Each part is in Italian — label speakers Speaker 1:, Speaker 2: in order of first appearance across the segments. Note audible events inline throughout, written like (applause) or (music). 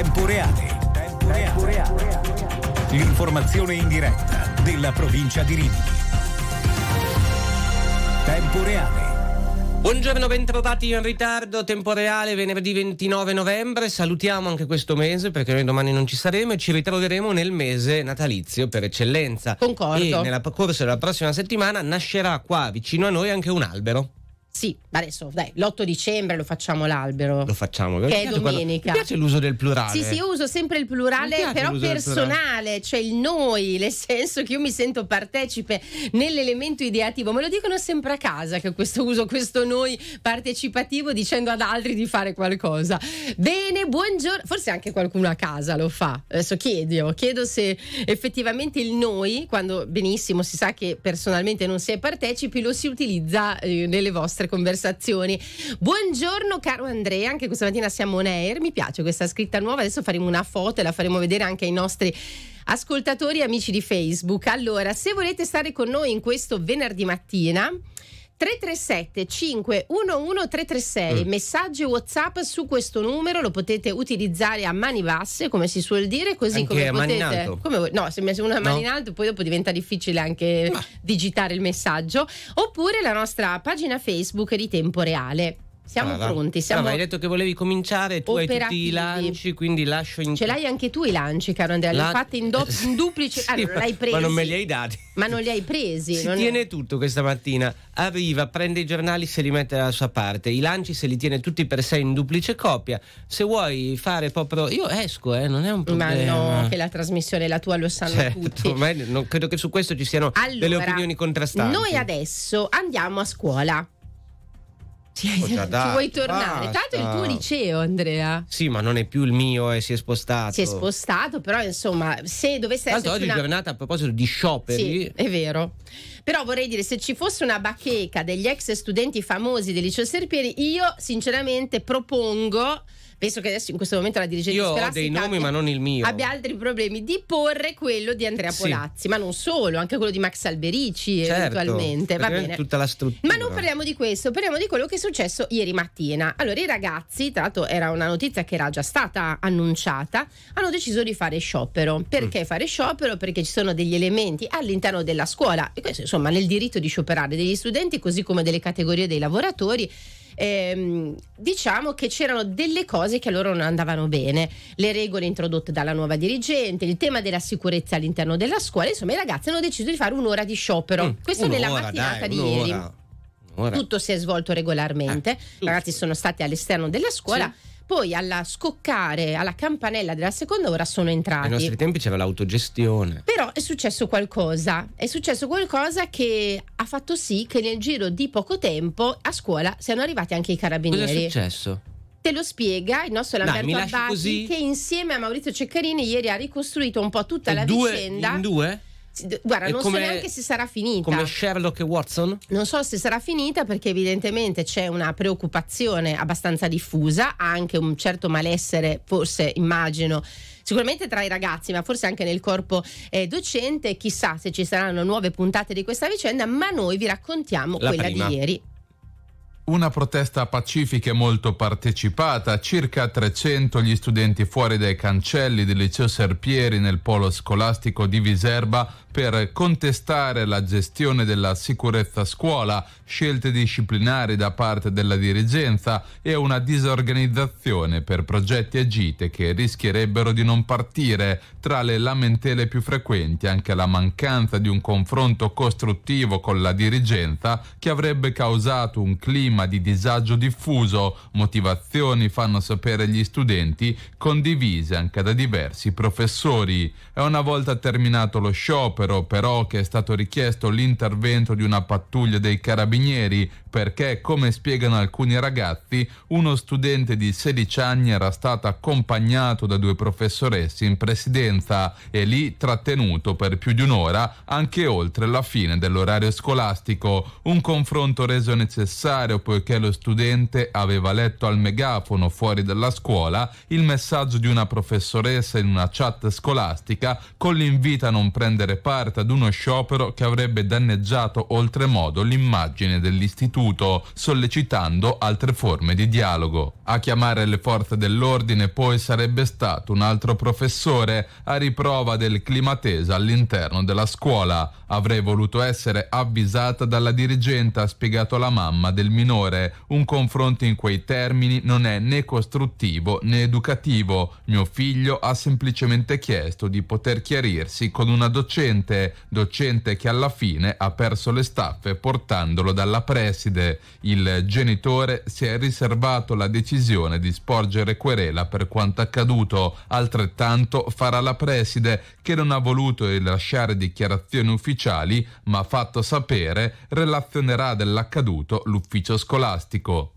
Speaker 1: tempo reale. Tempo tempo reale. L'informazione in diretta della provincia di Rimini. Tempo reale.
Speaker 2: Buongiorno, bentrovati in ritardo, tempo reale, venerdì 29 novembre. Salutiamo anche questo mese perché noi domani non ci saremo e ci ritroveremo nel mese natalizio per eccellenza. Concordo. E nella corso della prossima settimana nascerà qua vicino a noi anche un albero.
Speaker 3: Sì, adesso dai, l'8 dicembre lo facciamo l'albero. Lo
Speaker 2: facciamo, che è domenica. Quando... Mi piace l'uso del plurale. Sì, sì,
Speaker 3: uso sempre il plurale, però personale, plurale. cioè il noi, nel senso che io mi sento partecipe nell'elemento ideativo. Me lo dicono sempre a casa che questo uso, questo noi partecipativo dicendo ad altri di fare qualcosa. Bene, buongiorno. Forse anche qualcuno a casa lo fa. Adesso chiedo, chiedo se effettivamente il noi, quando benissimo si sa che personalmente non si è partecipi, lo si utilizza eh, nelle vostre nostre conversazioni. Buongiorno caro Andrea, anche questa mattina siamo on air, mi piace questa scritta nuova, adesso faremo una foto e la faremo vedere anche ai nostri ascoltatori e amici di Facebook. Allora, se volete stare con noi in questo venerdì mattina, 337 511 336 mm. messaggi whatsapp su questo numero lo potete utilizzare a mani basse come si suol dire così anche come potete mani alto. Come, no se uno a no. mani in alto poi dopo diventa difficile anche Ma. digitare il messaggio oppure la nostra pagina facebook di tempo reale siamo ah, pronti. Siamo ah, hai
Speaker 2: detto che volevi cominciare, tu operativi. hai tutti i lanci, quindi lascio in... Ce l'hai
Speaker 3: anche tu i lanci, caro Andrea, La... li hai fatti in, do... (laughs) in duplice... sì, allora, l'hai presi. Ma non me li hai dati. Ma non li hai presi. Si non... tiene
Speaker 2: tutto questa mattina. Arriva, prende i giornali, se li mette dalla sua parte. I lanci se li tiene tutti per sé in duplice copia. Se vuoi fare proprio... Io esco, eh, non è un problema. Ma no, che la
Speaker 3: trasmissione è la tua, lo sanno certo,
Speaker 2: tutti. Ma non credo che su questo ci siano allora, delle opinioni contrastanti. Noi
Speaker 3: adesso andiamo a scuola.
Speaker 2: Ci, (laughs) ci vuoi tornare? Basta. Tanto è il tuo
Speaker 3: liceo, Andrea.
Speaker 2: Sì, ma non è più il mio e eh, si è spostato. Si è
Speaker 3: spostato, però insomma, se dovesse Tanto oggi una... è
Speaker 2: giornata a proposito di scioperi. Sì,
Speaker 3: è vero. Però vorrei dire, se ci fosse una bacheca degli ex studenti famosi del liceo Serpieri, io sinceramente propongo penso che adesso in questo momento la dirigente dirigenza Io ho dei nomi, ma non il mio. Abbia altri problemi di porre quello di Andrea Polazzi, sì. ma non solo, anche quello di Max Alberici certo, eventualmente. Va bene. Tutta
Speaker 2: la struttura. Ma non parliamo
Speaker 3: di questo, parliamo di quello che è successo ieri mattina. Allora, i ragazzi, tra l'altro era una notizia che era già stata annunciata, hanno deciso di fare sciopero. Perché mm. fare sciopero? Perché ci sono degli elementi all'interno della scuola, e questo, insomma, nel diritto di scioperare degli studenti, così come delle categorie dei lavoratori ehm, diciamo che c'erano delle cose che a loro non andavano bene, le regole introdotte dalla nuova dirigente, il tema della sicurezza all'interno della scuola, insomma i ragazzi hanno deciso di fare un'ora di sciopero, mm, questo nella mattinata dai, di un'ora.
Speaker 4: ieri. Tutto
Speaker 3: si è svolto regolarmente, ah, i eh, ragazzi sono stati all'esterno della scuola. Sì poi alla scoccare, alla campanella della seconda ora sono entrati. Ai nostri
Speaker 2: tempi c'era l'autogestione.
Speaker 3: Però è successo qualcosa, è successo qualcosa che ha fatto sì che nel giro di poco tempo a scuola siano arrivati anche i carabinieri. Cosa è successo? Te lo spiega il nostro Lamberto Dai, Abbasi che insieme a Maurizio Ceccarini ieri ha ricostruito un po' tutta e la due, vicenda. In due? guarda, e non come, so neanche se sarà finita. Come
Speaker 2: Sherlock e Watson?
Speaker 3: Non so se sarà finita perché evidentemente c'è una preoccupazione abbastanza diffusa, anche un certo malessere, forse immagino sicuramente tra i ragazzi, ma forse anche nel corpo eh, docente. Chissà se ci saranno nuove puntate di questa vicenda, ma noi vi raccontiamo La quella prima. di ieri.
Speaker 4: Una protesta pacifica e molto partecipata, circa 300 gli studenti fuori dai cancelli del liceo Serpieri nel polo scolastico di Viserba per contestare la gestione della sicurezza scuola, scelte disciplinari da parte della dirigenza e una disorganizzazione per progetti e gite che rischierebbero di non partire. Tra le lamentele più frequenti anche la mancanza di un confronto costruttivo con la dirigenza che avrebbe causato un clima di disagio diffuso, motivazioni fanno sapere gli studenti condivise anche da diversi professori. E una volta terminato lo sciopero, sciopero, però che è stato richiesto l'intervento di una pattuglia dei carabinieri perché, come spiegano alcuni ragazzi, uno studente di 16 anni era stato accompagnato da due professoresse in presidenza e lì trattenuto per più di un'ora, anche oltre la fine dell'orario scolastico. Un confronto reso necessario poiché lo studente aveva letto al megafono fuori dalla scuola il messaggio di una professoressa in una chat scolastica con l'invito a non prendere parte parte ad uno sciopero che avrebbe danneggiato oltremodo l'immagine dell'istituto, sollecitando altre forme di dialogo. A chiamare le forze dell'ordine poi sarebbe stato un altro professore a riprova del clima teso all'interno della scuola. Avrei voluto essere avvisata dalla dirigente, ha spiegato la mamma del minore. Un confronto in quei termini non è né costruttivo né educativo. Mio figlio ha semplicemente chiesto di poter chiarirsi con una docente dirigente docente che alla fine ha perso le staffe portandolo dalla preside. Il genitore si è riservato la decisione di sporgere querela per quanto accaduto, altrettanto farà la preside che non ha voluto rilasciare dichiarazioni ufficiali ma ha fatto sapere relazionerà dell'accaduto l'ufficio scolastico.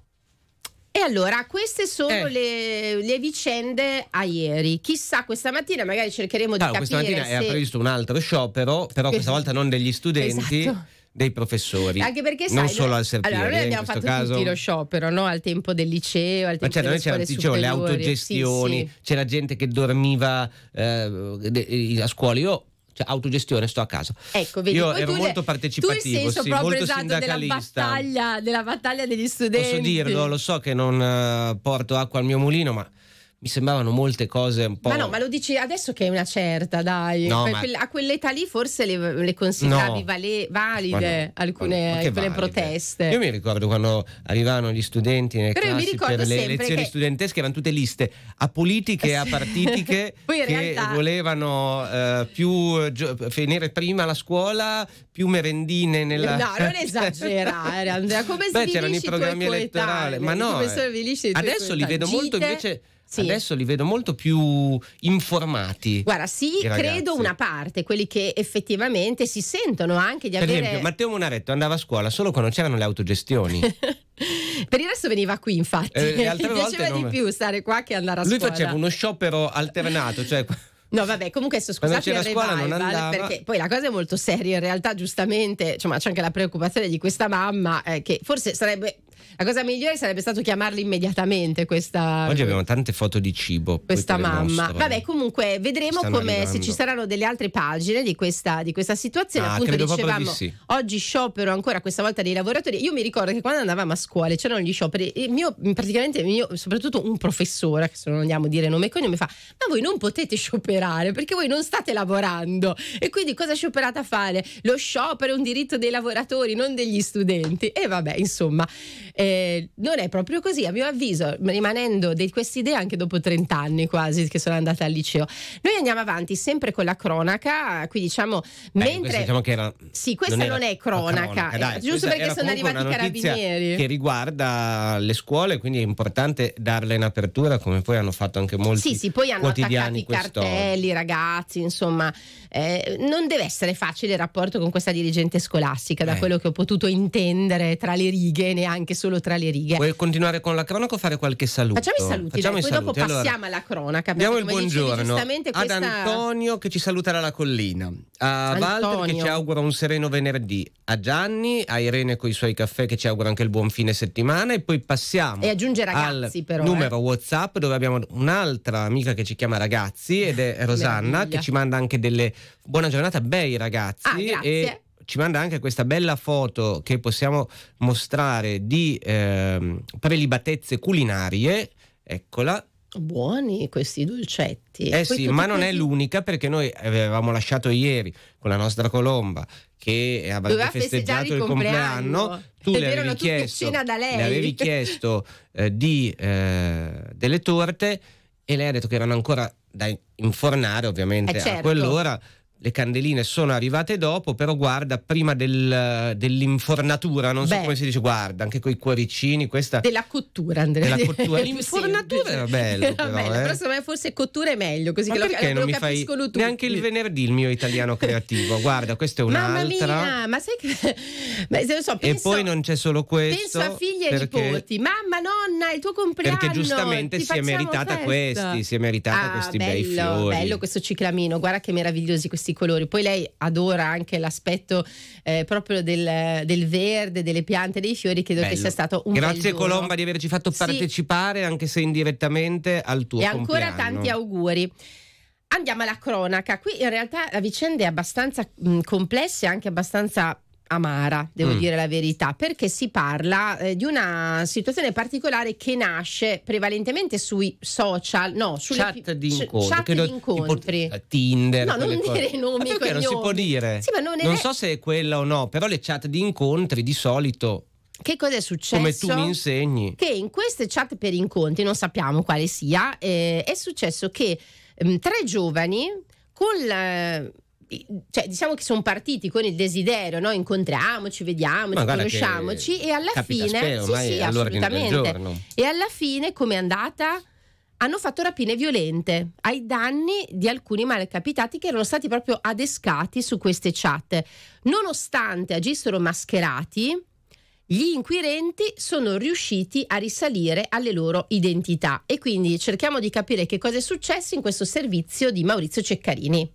Speaker 3: E allora, queste sono eh. le, le, vicende a ieri. Chissà, questa mattina magari cercheremo di ah, capire. Questa mattina se... è
Speaker 2: previsto un altro sciopero, però questa volta non degli studenti. Esatto. Dei professori, anche perché sai, non solo al serpente. allora noi abbiamo fatto caso... tutti lo
Speaker 3: sciopero no? al tempo del liceo, al tempo Ma certo, delle c'erano, dicevo, le autogestioni, sì, sì.
Speaker 2: c'era gente che dormiva eh, a scuola. Io cioè, autogestione, sto a casa.
Speaker 3: Ecco, vedi, Io ero molto partecipativo, tu il senso sì, proprio esatto della battaglia, della battaglia degli studenti. Posso dirlo, lo
Speaker 2: so che non uh, porto acqua al mio mulino, ma mi sembravano molte cose un po'. Ma no, ma
Speaker 3: lo dici adesso che è una certa, dai. No, ma... A quell'età lì forse le, le consideravi no. vale, valide no, alcune, alcune valide. proteste. Io mi
Speaker 2: ricordo quando arrivavano gli studenti nelle Però classi per le elezioni che... studentesche, erano tutte liste a politiche e a (laughs) partitiche (laughs) che realtà... volevano eh, più gio- finire prima la scuola, più merendine nella. No, non esagerare,
Speaker 3: (laughs) eh, Andrea. Come Beh, c'erano i programmi elettorali. Ma no, eh. adesso li vedo molto invece sì. Adesso
Speaker 2: li vedo molto più informati. Guarda, sì, credo
Speaker 3: una parte, quelli che effettivamente si sentono anche di per avere... Per esempio,
Speaker 2: Matteo Monaretto andava a scuola solo quando c'erano le autogestioni. (laughs)
Speaker 3: per il resto veniva qui, infatti. Eh, altre Mi (laughs) piaceva non... di più stare qua che andare a Lui scuola. Lui faceva
Speaker 2: uno sciopero alternato, cioè... (laughs)
Speaker 3: No, vabbè, comunque adesso scusate il revival, perché poi la cosa è molto seria. In realtà, giustamente, insomma, c'è anche la preoccupazione di questa mamma eh, che forse sarebbe la cosa migliore sarebbe stato chiamarli immediatamente questa... Oggi abbiamo
Speaker 2: tante foto di cibo. Questa mamma. Mostro, Vabbè,
Speaker 3: comunque vedremo come se ci saranno delle altre pagine di questa, di questa situazione. Ah, Appunto dicevamo, di sì. oggi sciopero ancora questa volta dei lavoratori. Io mi ricordo che quando andavamo a scuola c'erano gli scioperi, il mio, praticamente il mio, soprattutto un professore, che se non andiamo a dire nome e cognome, fa, ma voi non potete scioperare perché voi non state lavorando. E quindi cosa scioperate a fare? Lo sciopero è un diritto dei lavoratori, non degli studenti. E vabbè, insomma, eh, non è proprio così, a mio avviso, rimanendo di queste idee anche dopo 30 anni quasi che sono andata al liceo. Noi andiamo avanti sempre con la cronaca, qui diciamo Beh, mentre... Diciamo che era, sì, questa non, non è cronaca, cronaca eh, dai, giusto perché sono arrivati i carabinieri. Che
Speaker 2: riguarda le scuole, quindi è importante darle in apertura come poi hanno fatto anche molti. quotidiani. Sì, sì, poi hanno attaccato i cartelli,
Speaker 3: ragazzi, insomma, eh, non deve essere facile il rapporto con questa dirigente scolastica, da eh. quello che ho potuto intendere tra le righe, neanche solo solo tra le righe. Vuoi
Speaker 2: continuare con la cronaca o fare qualche saluto? Facciamo i saluti, Facciamo dai, i poi saluti. dopo allora, passiamo alla
Speaker 3: cronaca. Diamo il buongiorno dicevi, ad Antonio
Speaker 2: che ci saluta dalla collina, a Antonio. Walter che ci augura un sereno venerdì, a Gianni, a Irene con i suoi caffè che ci augura anche il buon fine settimana e poi passiamo e aggiunge ragazzi, al però, numero eh. Whatsapp dove abbiamo un'altra amica che ci chiama ragazzi ed è Rosanna che ci manda anche delle buona giornata bei ragazzi. Ah, grazie. E ci manda anche questa bella foto che possiamo mostrare di eh, prelibatezze culinarie. Eccola,
Speaker 3: Buoni questi dolcetti. Eh sì, ma non è
Speaker 2: l'unica perché noi avevamo lasciato ieri con la nostra colomba che avrebbe festeggiato il compleanno. compleanno. Tu le avevi, chiesto, le avevi, chiesto, eh, di, eh, delle torte e lei ha detto che erano ancora da infornare ovviamente eh, certo. a quell'ora le candeline sono arrivate dopo, però guarda, prima del, dell'infornatura, non so come si dice, guarda, anche con i cuoricini, questa... Della
Speaker 3: cottura, Andrea. Della cottura, (laughs) l'infornatura era bello, era però, bello, eh. però me forse cottura è meglio, così Ma che perché lo, non lo mi fai tutti. neanche il
Speaker 2: venerdì il mio italiano creativo, guarda, questa è un'altra... Mamma
Speaker 3: mia, ma sai che... (laughs) Beh, se lo so, penso, e
Speaker 2: poi non c'è solo questo... Penso a figli e nipoti,
Speaker 3: mamma, nonna, il tuo compleanno... Perché giustamente si è meritata festa. questi, si
Speaker 2: è meritata ah, questi bello, bei fiori. bello
Speaker 3: questo ciclamino, guarda che meravigliosi questi questi colori. Poi lei adora anche l'aspetto eh, proprio del, del, verde, delle piante, dei fiori, credo Bello. che sia stato un Grazie Colomba
Speaker 2: di averci fatto partecipare, sì. anche se indirettamente, al tuo e E ancora tanti
Speaker 3: auguri. Andiamo alla cronaca. Qui in realtà la vicenda è abbastanza complessa e anche abbastanza amara, devo mm. dire la verità, perché si parla eh, di una situazione particolare che nasce prevalentemente sui social, no, sulle chat di incontri, chat di incontri. Tipo,
Speaker 2: Tinder, no, non dire cose. nomi, ma perché non si può dire? Sì, non, non è... so se è quella o no, però le chat di incontri di solito
Speaker 3: che cosa è successo? Come tu mi
Speaker 2: insegni. Che
Speaker 3: in queste chat per incontri, non sappiamo quale sia, eh, è successo che mh, ehm, tre giovani con la cioè, diciamo che sono partiti con il desiderio, no? incontriamoci, vediamoci, conosciamoci e alla fine... Spero, sì, sì, assolutamente. E alla fine com'è andata? hanno fatto rapine violente ai danni di alcuni malcapitati che erano stati proprio adescati su queste chat. Nonostante agissero mascherati, gli inquirenti sono riusciti a risalire alle loro identità e quindi cerchiamo di capire che cosa è successo in questo servizio di Maurizio Ceccarini.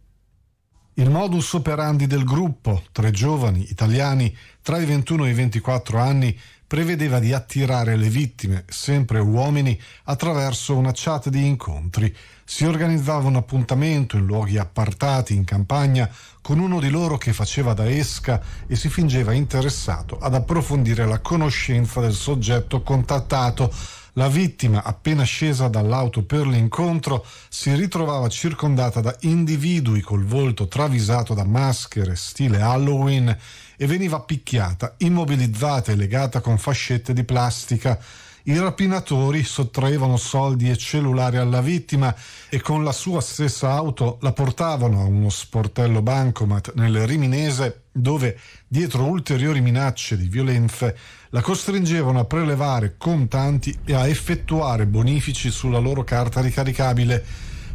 Speaker 5: Il modus operandi del gruppo, tre giovani italiani tra i 21 e i 24 anni, prevedeva di attirare le vittime, sempre uomini, attraverso una chat di incontri. Si organizzava un appuntamento in luoghi appartati in campagna con uno di loro che faceva da esca e si fingeva interessato ad approfondire la conoscenza del soggetto contattato la vittima, appena scesa dall'auto per l'incontro, si ritrovava circondata da individui col volto travisato da maschere stile Halloween e veniva picchiata, immobilizzata e legata con fascette di plastica. I rapinatori sottraevano soldi e cellulari alla vittima e con la sua stessa auto la portavano a uno sportello bancomat nel Riminese dove dietro ulteriori minacce di violenze, la costringevano a prelevare contanti e a effettuare bonifici sulla loro carta ricaricabile.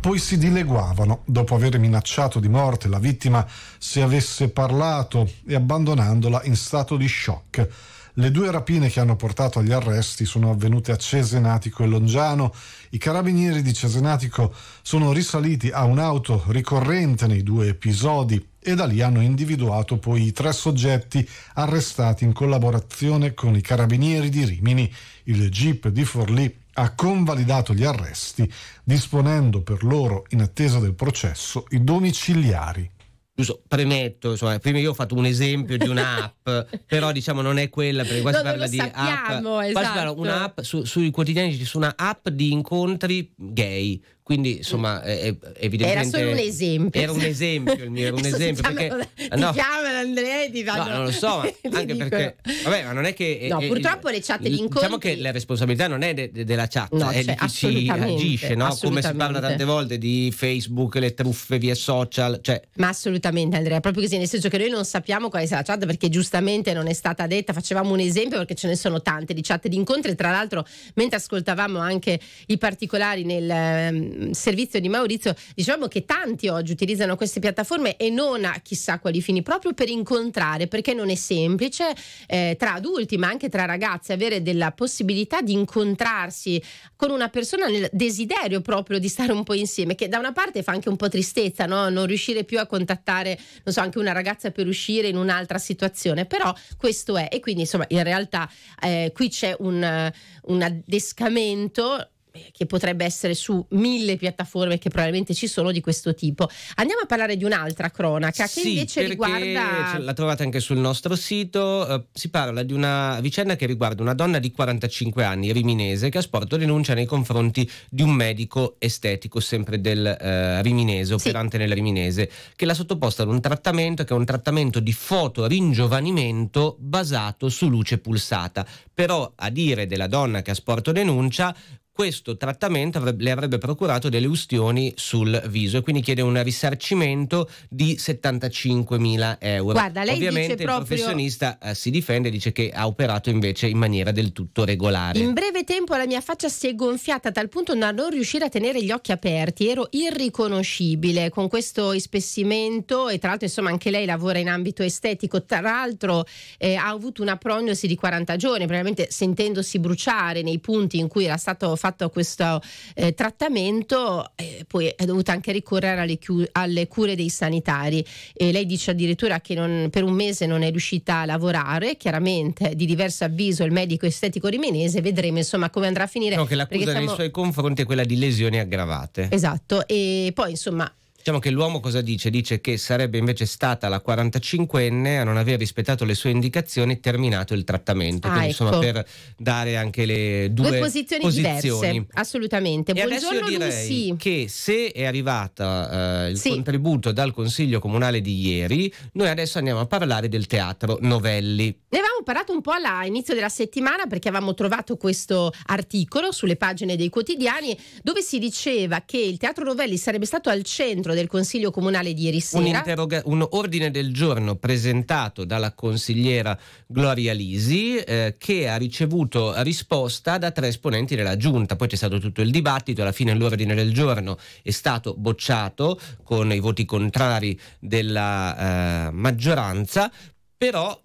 Speaker 5: Poi si dileguavano, dopo aver minacciato di morte la vittima se avesse parlato e abbandonandola in stato di shock. Le due rapine che hanno portato agli arresti sono avvenute a Cesenatico e Longiano. I carabinieri di Cesenatico sono risaliti a un'auto ricorrente nei due episodi e da lì hanno individuato poi i tre soggetti arrestati in collaborazione con i carabinieri di Rimini. Il GIP di Forlì ha convalidato gli arresti, disponendo per loro, in attesa del processo, i domiciliari
Speaker 2: giusto, premetto, insomma, prima io ho fatto un esempio di un'app, (laughs) però diciamo non è quella, perché qua si parla di sappiamo, app, esatto. qua si parla esatto. un'app, su, sui quotidiani ci sono una app di incontri gay, quindi insomma è, è Era solo un esempio. Era un esempio il mio, era un (laughs) esempio. perché, chiamano, (laughs) no,
Speaker 3: chiamano Andrea e ti fanno... No, non
Speaker 2: lo so, (laughs) ma anche perché... Vabbè, ma non è che... No, è, purtroppo
Speaker 3: le chat di incontri... Diciamo
Speaker 2: che la responsabilità non è de, de, della chat, no, è cioè, di chi si agisce, no? Come si parla tante volte di Facebook, le truffe via social, cioè...
Speaker 3: Ma assolutamente Andrea, proprio così, nel senso che noi non sappiamo quale sia la chat perché giustamente non è stata detta, facevamo un esempio perché ce ne sono tante di chat di incontri, tra l'altro mentre ascoltavamo anche i particolari nel ehm, Mm, servizio di Maurizio, diciamo che tanti oggi utilizzano queste piattaforme e non a chissà quali fini, proprio per incontrare, perché non è semplice eh, tra adulti ma anche tra ragazzi avere della possibilità di incontrarsi con una persona nel desiderio proprio di stare un po' insieme, che da una parte fa anche un po' tristezza, no? non riuscire più a contattare, non so, anche una ragazza per uscire in un'altra situazione, però questo è e quindi insomma in realtà eh, qui c'è un, un adescamento eh, che potrebbe essere su mille piattaforme che probabilmente ci sono di questo tipo. Andiamo a parlare di un'altra cronaca che invece riguarda...
Speaker 2: La trovate anche sul nostro sito, eh, si parla di una vicenda che riguarda una donna di 45 anni, riminese, che ha sporto denuncia nei confronti di un medico estetico, sempre del eh, riminese, operante sì. nella riminese, che l'ha sottoposta ad un trattamento che è un trattamento di fotoringiovanimento basato su luce pulsata. Però a dire della donna che ha sporto denuncia, questo trattamento avrebbe, le avrebbe procurato delle ustioni sul viso e quindi chiede un risarcimento di 75.000 euro. Guarda, lei Ovviamente dice proprio... il professionista eh, si difende e dice che ha operato invece in maniera del tutto regolare. In
Speaker 3: breve tempo la mia faccia si è gonfiata a tal punto da non riuscire a tenere gli occhi aperti, ero irriconoscibile con questo ispessimento e tra l'altro insomma anche lei lavora in ambito estetico, tra l'altro eh, ha avuto una prognosi di 40 giorni, probabilmente sentendosi bruciare nei punti in cui era stato fatto questo eh, trattamento, eh, poi è dovuta anche ricorrere alle, chiu- alle cure dei sanitari. E lei dice addirittura che non, per un mese non è riuscita a lavorare, chiaramente di diverso avviso il medico estetico riminese, vedremo insomma come andrà a finire. No, che l'accusa siamo... nei suoi
Speaker 2: confronti è quella di lesioni aggravate.
Speaker 3: Esatto, e poi insomma
Speaker 2: Diciamo che l'uomo cosa dice? Dice che sarebbe invece stata la 45enne a non aver rispettato le sue indicazioni e terminato il trattamento. Ah, Quindi, ecco. insomma, per dare anche le due, due posizioni, posizioni, diverse.
Speaker 3: Assolutamente. E Buongiorno Lucy.
Speaker 2: Che se è arrivato eh, il sì. contributo dal Consiglio Comunale di ieri, noi adesso andiamo a parlare del teatro Novelli.
Speaker 3: Ne avevamo parlato un po' all'inizio della settimana perché avevamo trovato questo articolo sulle pagine dei quotidiani dove si diceva che il teatro Novelli sarebbe stato al centro incontro del Consiglio Comunale di ieri sera.
Speaker 2: Un, un ordine del giorno presentato dalla consigliera Gloria Lisi eh, che ha ricevuto risposta da tre esponenti della Giunta. Poi c'è stato tutto il dibattito, alla fine l'ordine del giorno è stato bocciato con i voti contrari della eh, maggioranza, però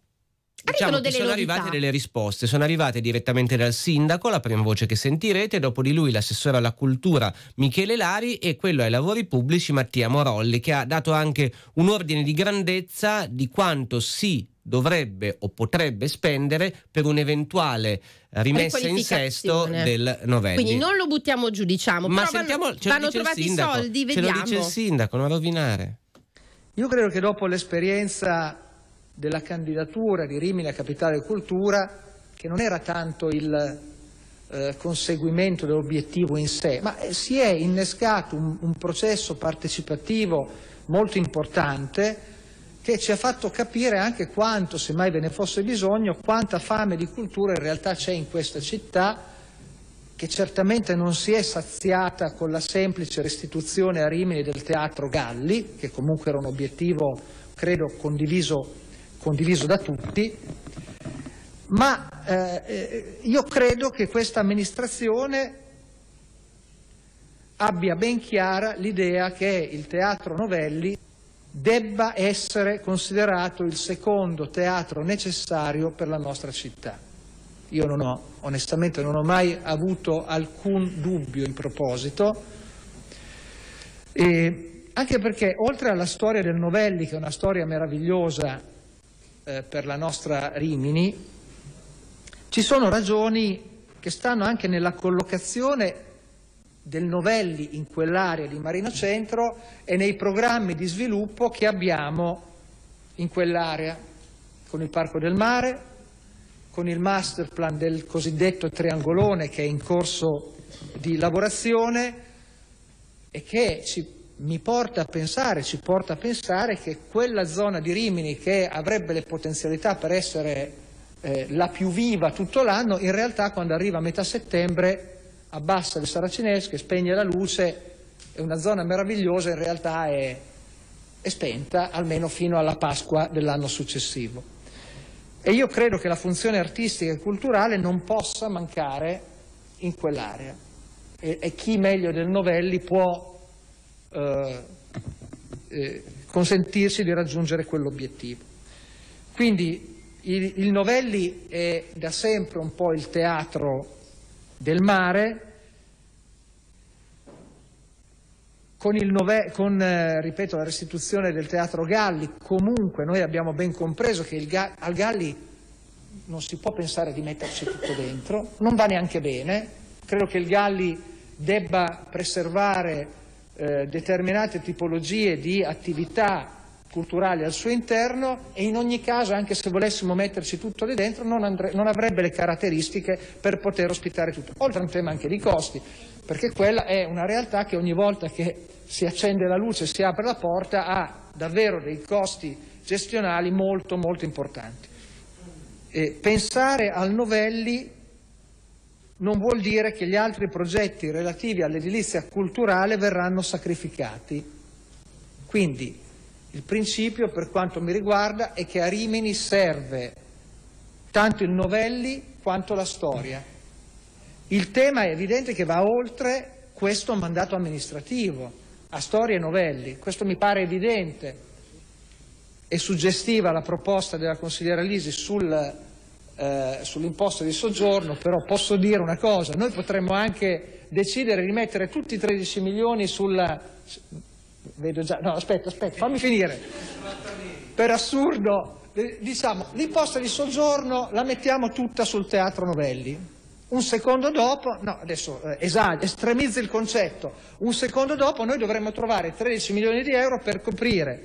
Speaker 4: diciamo delle sono novità. arrivate delle
Speaker 2: risposte, sono arrivate direttamente dal sindaco, la prima voce che sentirete, dopo di lui l'assessore alla cultura Michele Lari e quello ai lavori pubblici Mattia Morolli, che ha dato anche un ordine di grandezza di quanto si dovrebbe o potrebbe spendere per un'eventuale rimessa in sesto del novembre. Quindi non
Speaker 3: lo buttiamo giù, diciamo. Ma sentiamo, vanno, vanno trovati i soldi, vediamo. Ce lo dice il
Speaker 2: sindaco, non rovinare.
Speaker 3: Io credo che dopo l'esperienza
Speaker 6: della candidatura di Rimini a capitale cultura, che non era tanto il eh, conseguimento dell'obiettivo in sé, ma eh, si è innescato un, un processo partecipativo molto importante che ci ha fatto capire anche quanto, se mai ve ne fosse bisogno, quanta fame di cultura in realtà c'è in questa città, che certamente non si è saziata con la semplice restituzione a Rimini del Teatro Galli, che comunque era un obiettivo, credo, condiviso condiviso da tutti, ma eh, io credo che questa amministrazione abbia ben chiara l'idea che il teatro Novelli debba essere considerato il secondo teatro necessario per la nostra città. Io non ho, onestamente non ho mai avuto alcun dubbio in proposito, e anche perché oltre alla storia del Novelli, che è una storia meravigliosa, eh, per la nostra Rimini, ci sono ragioni che stanno anche nella collocazione del Novelli in quell'area di Marino Centro e nei programmi di sviluppo che abbiamo in quell'area, con il Parco del Mare, con il master plan del cosiddetto triangolone che è in corso di lavorazione e che ci mi porta a pensare, ci porta a pensare che quella zona di Rimini che avrebbe le potenzialità per essere eh, la più viva tutto l'anno, in realtà quando arriva a metà settembre abbassa le saracinesche, spegne la luce, è una zona meravigliosa, in realtà è, è spenta almeno fino alla Pasqua dell'anno successivo. E io credo che la funzione artistica e culturale non possa mancare in quell'area. E, e chi meglio del Novelli può eh, consentirsi di raggiungere quell'obiettivo. Quindi il, il Novelli è da sempre un po' il teatro del mare, Con, nove, con eh, ripeto, la restituzione del teatro Galli, comunque noi abbiamo ben compreso che Ga al Galli non si può pensare di metterci tutto dentro, non va neanche bene, credo che il Galli debba preservare eh, determinate tipologie di attività culturali al suo interno e in ogni caso, anche se volessimo metterci tutto lì dentro, non, non avrebbe le caratteristiche per poter ospitare tutto. Oltre a un tema anche di costi, perché quella è una realtà che ogni volta che si accende la luce, si apre la porta, ha davvero dei costi gestionali molto molto importanti. E pensare al Novelli non vuol dire che gli altri progetti relativi all'edilizia culturale verranno sacrificati. Quindi il principio per quanto mi riguarda è che a Rimini serve tanto il novelli quanto la storia. Il tema è evidente che va oltre questo mandato amministrativo, a storia e novelli, questo mi pare evidente. e suggestiva la proposta della consigliera Lisi sul eh, sull'imposta di soggiorno, però posso dire una cosa, noi potremmo anche decidere di mettere tutti i 13 milioni sulla... Vedo già, no aspetta, aspetta, fammi finire. Per assurdo, eh, diciamo, l'imposta di soggiorno la mettiamo tutta sul teatro Novelli. Un secondo dopo, no adesso eh, esag- estremizza il concetto, un secondo dopo noi dovremmo trovare 13 milioni di euro per coprire,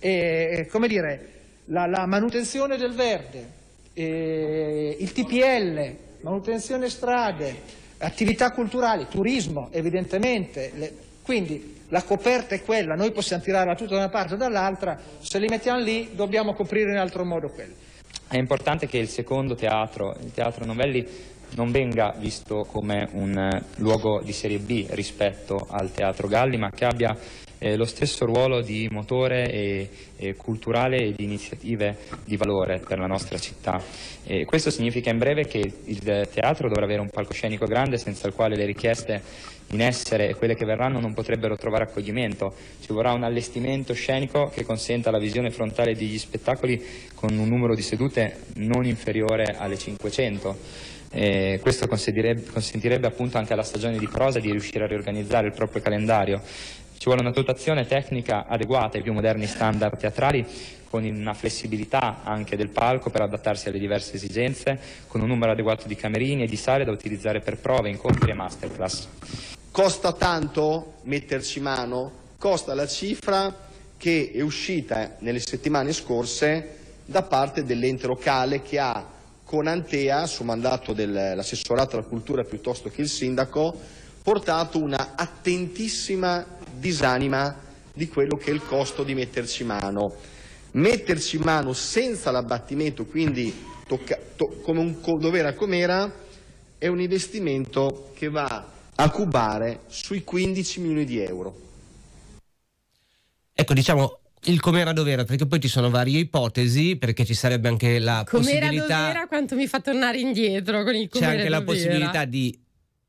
Speaker 6: eh, eh, come dire, la, la manutenzione del verde, eh, il TPL, manutenzione strade, attività culturali, turismo evidentemente, le, quindi la coperta è quella, noi possiamo tirarla tutta da una parte o dall'altra, se li mettiamo lì dobbiamo coprire in altro modo
Speaker 2: quelli.
Speaker 7: È importante che il secondo teatro, il teatro Novelli, non venga visto come un eh, luogo di serie B rispetto al teatro Galli, ma che abbia eh, lo stesso ruolo di motore e, e culturale e di iniziative di valore per la nostra città. E eh, questo significa in breve che il teatro dovrà avere un palcoscenico grande senza il quale le richieste in essere e quelle che verranno non potrebbero trovare accoglimento. Ci vorrà un allestimento scenico che consenta la visione frontale degli spettacoli con un numero di sedute non inferiore alle 500. Eh, questo consentirebbe, appunto anche alla stagione di prosa di riuscire a riorganizzare il proprio calendario ci vuole una dotazione tecnica adeguata ai più moderni standard teatrali, con una flessibilità anche del palco per adattarsi alle diverse esigenze, con un numero adeguato di camerini e di sale da utilizzare per prove, incontri e masterclass.
Speaker 8: Costa tanto metterci mano? Costa la cifra che è uscita nelle settimane scorse da parte dell'ente locale che ha con Antea, su mandato dell'assessorato alla cultura piuttosto che il sindaco, portato una attentissima disanima di quello che è il costo di metterci mano. Metterci mano senza l'abbattimento, quindi tocca, to, come un dov'era com'era, è un investimento che va a cubare sui 15 milioni di euro.
Speaker 2: Ecco, diciamo, il com'era dov'era, perché poi ci sono varie ipotesi, perché ci sarebbe anche la com'era possibilità... Com'era dov'era
Speaker 3: quanto mi fa tornare indietro con il com'era C'è anche la possibilità
Speaker 2: di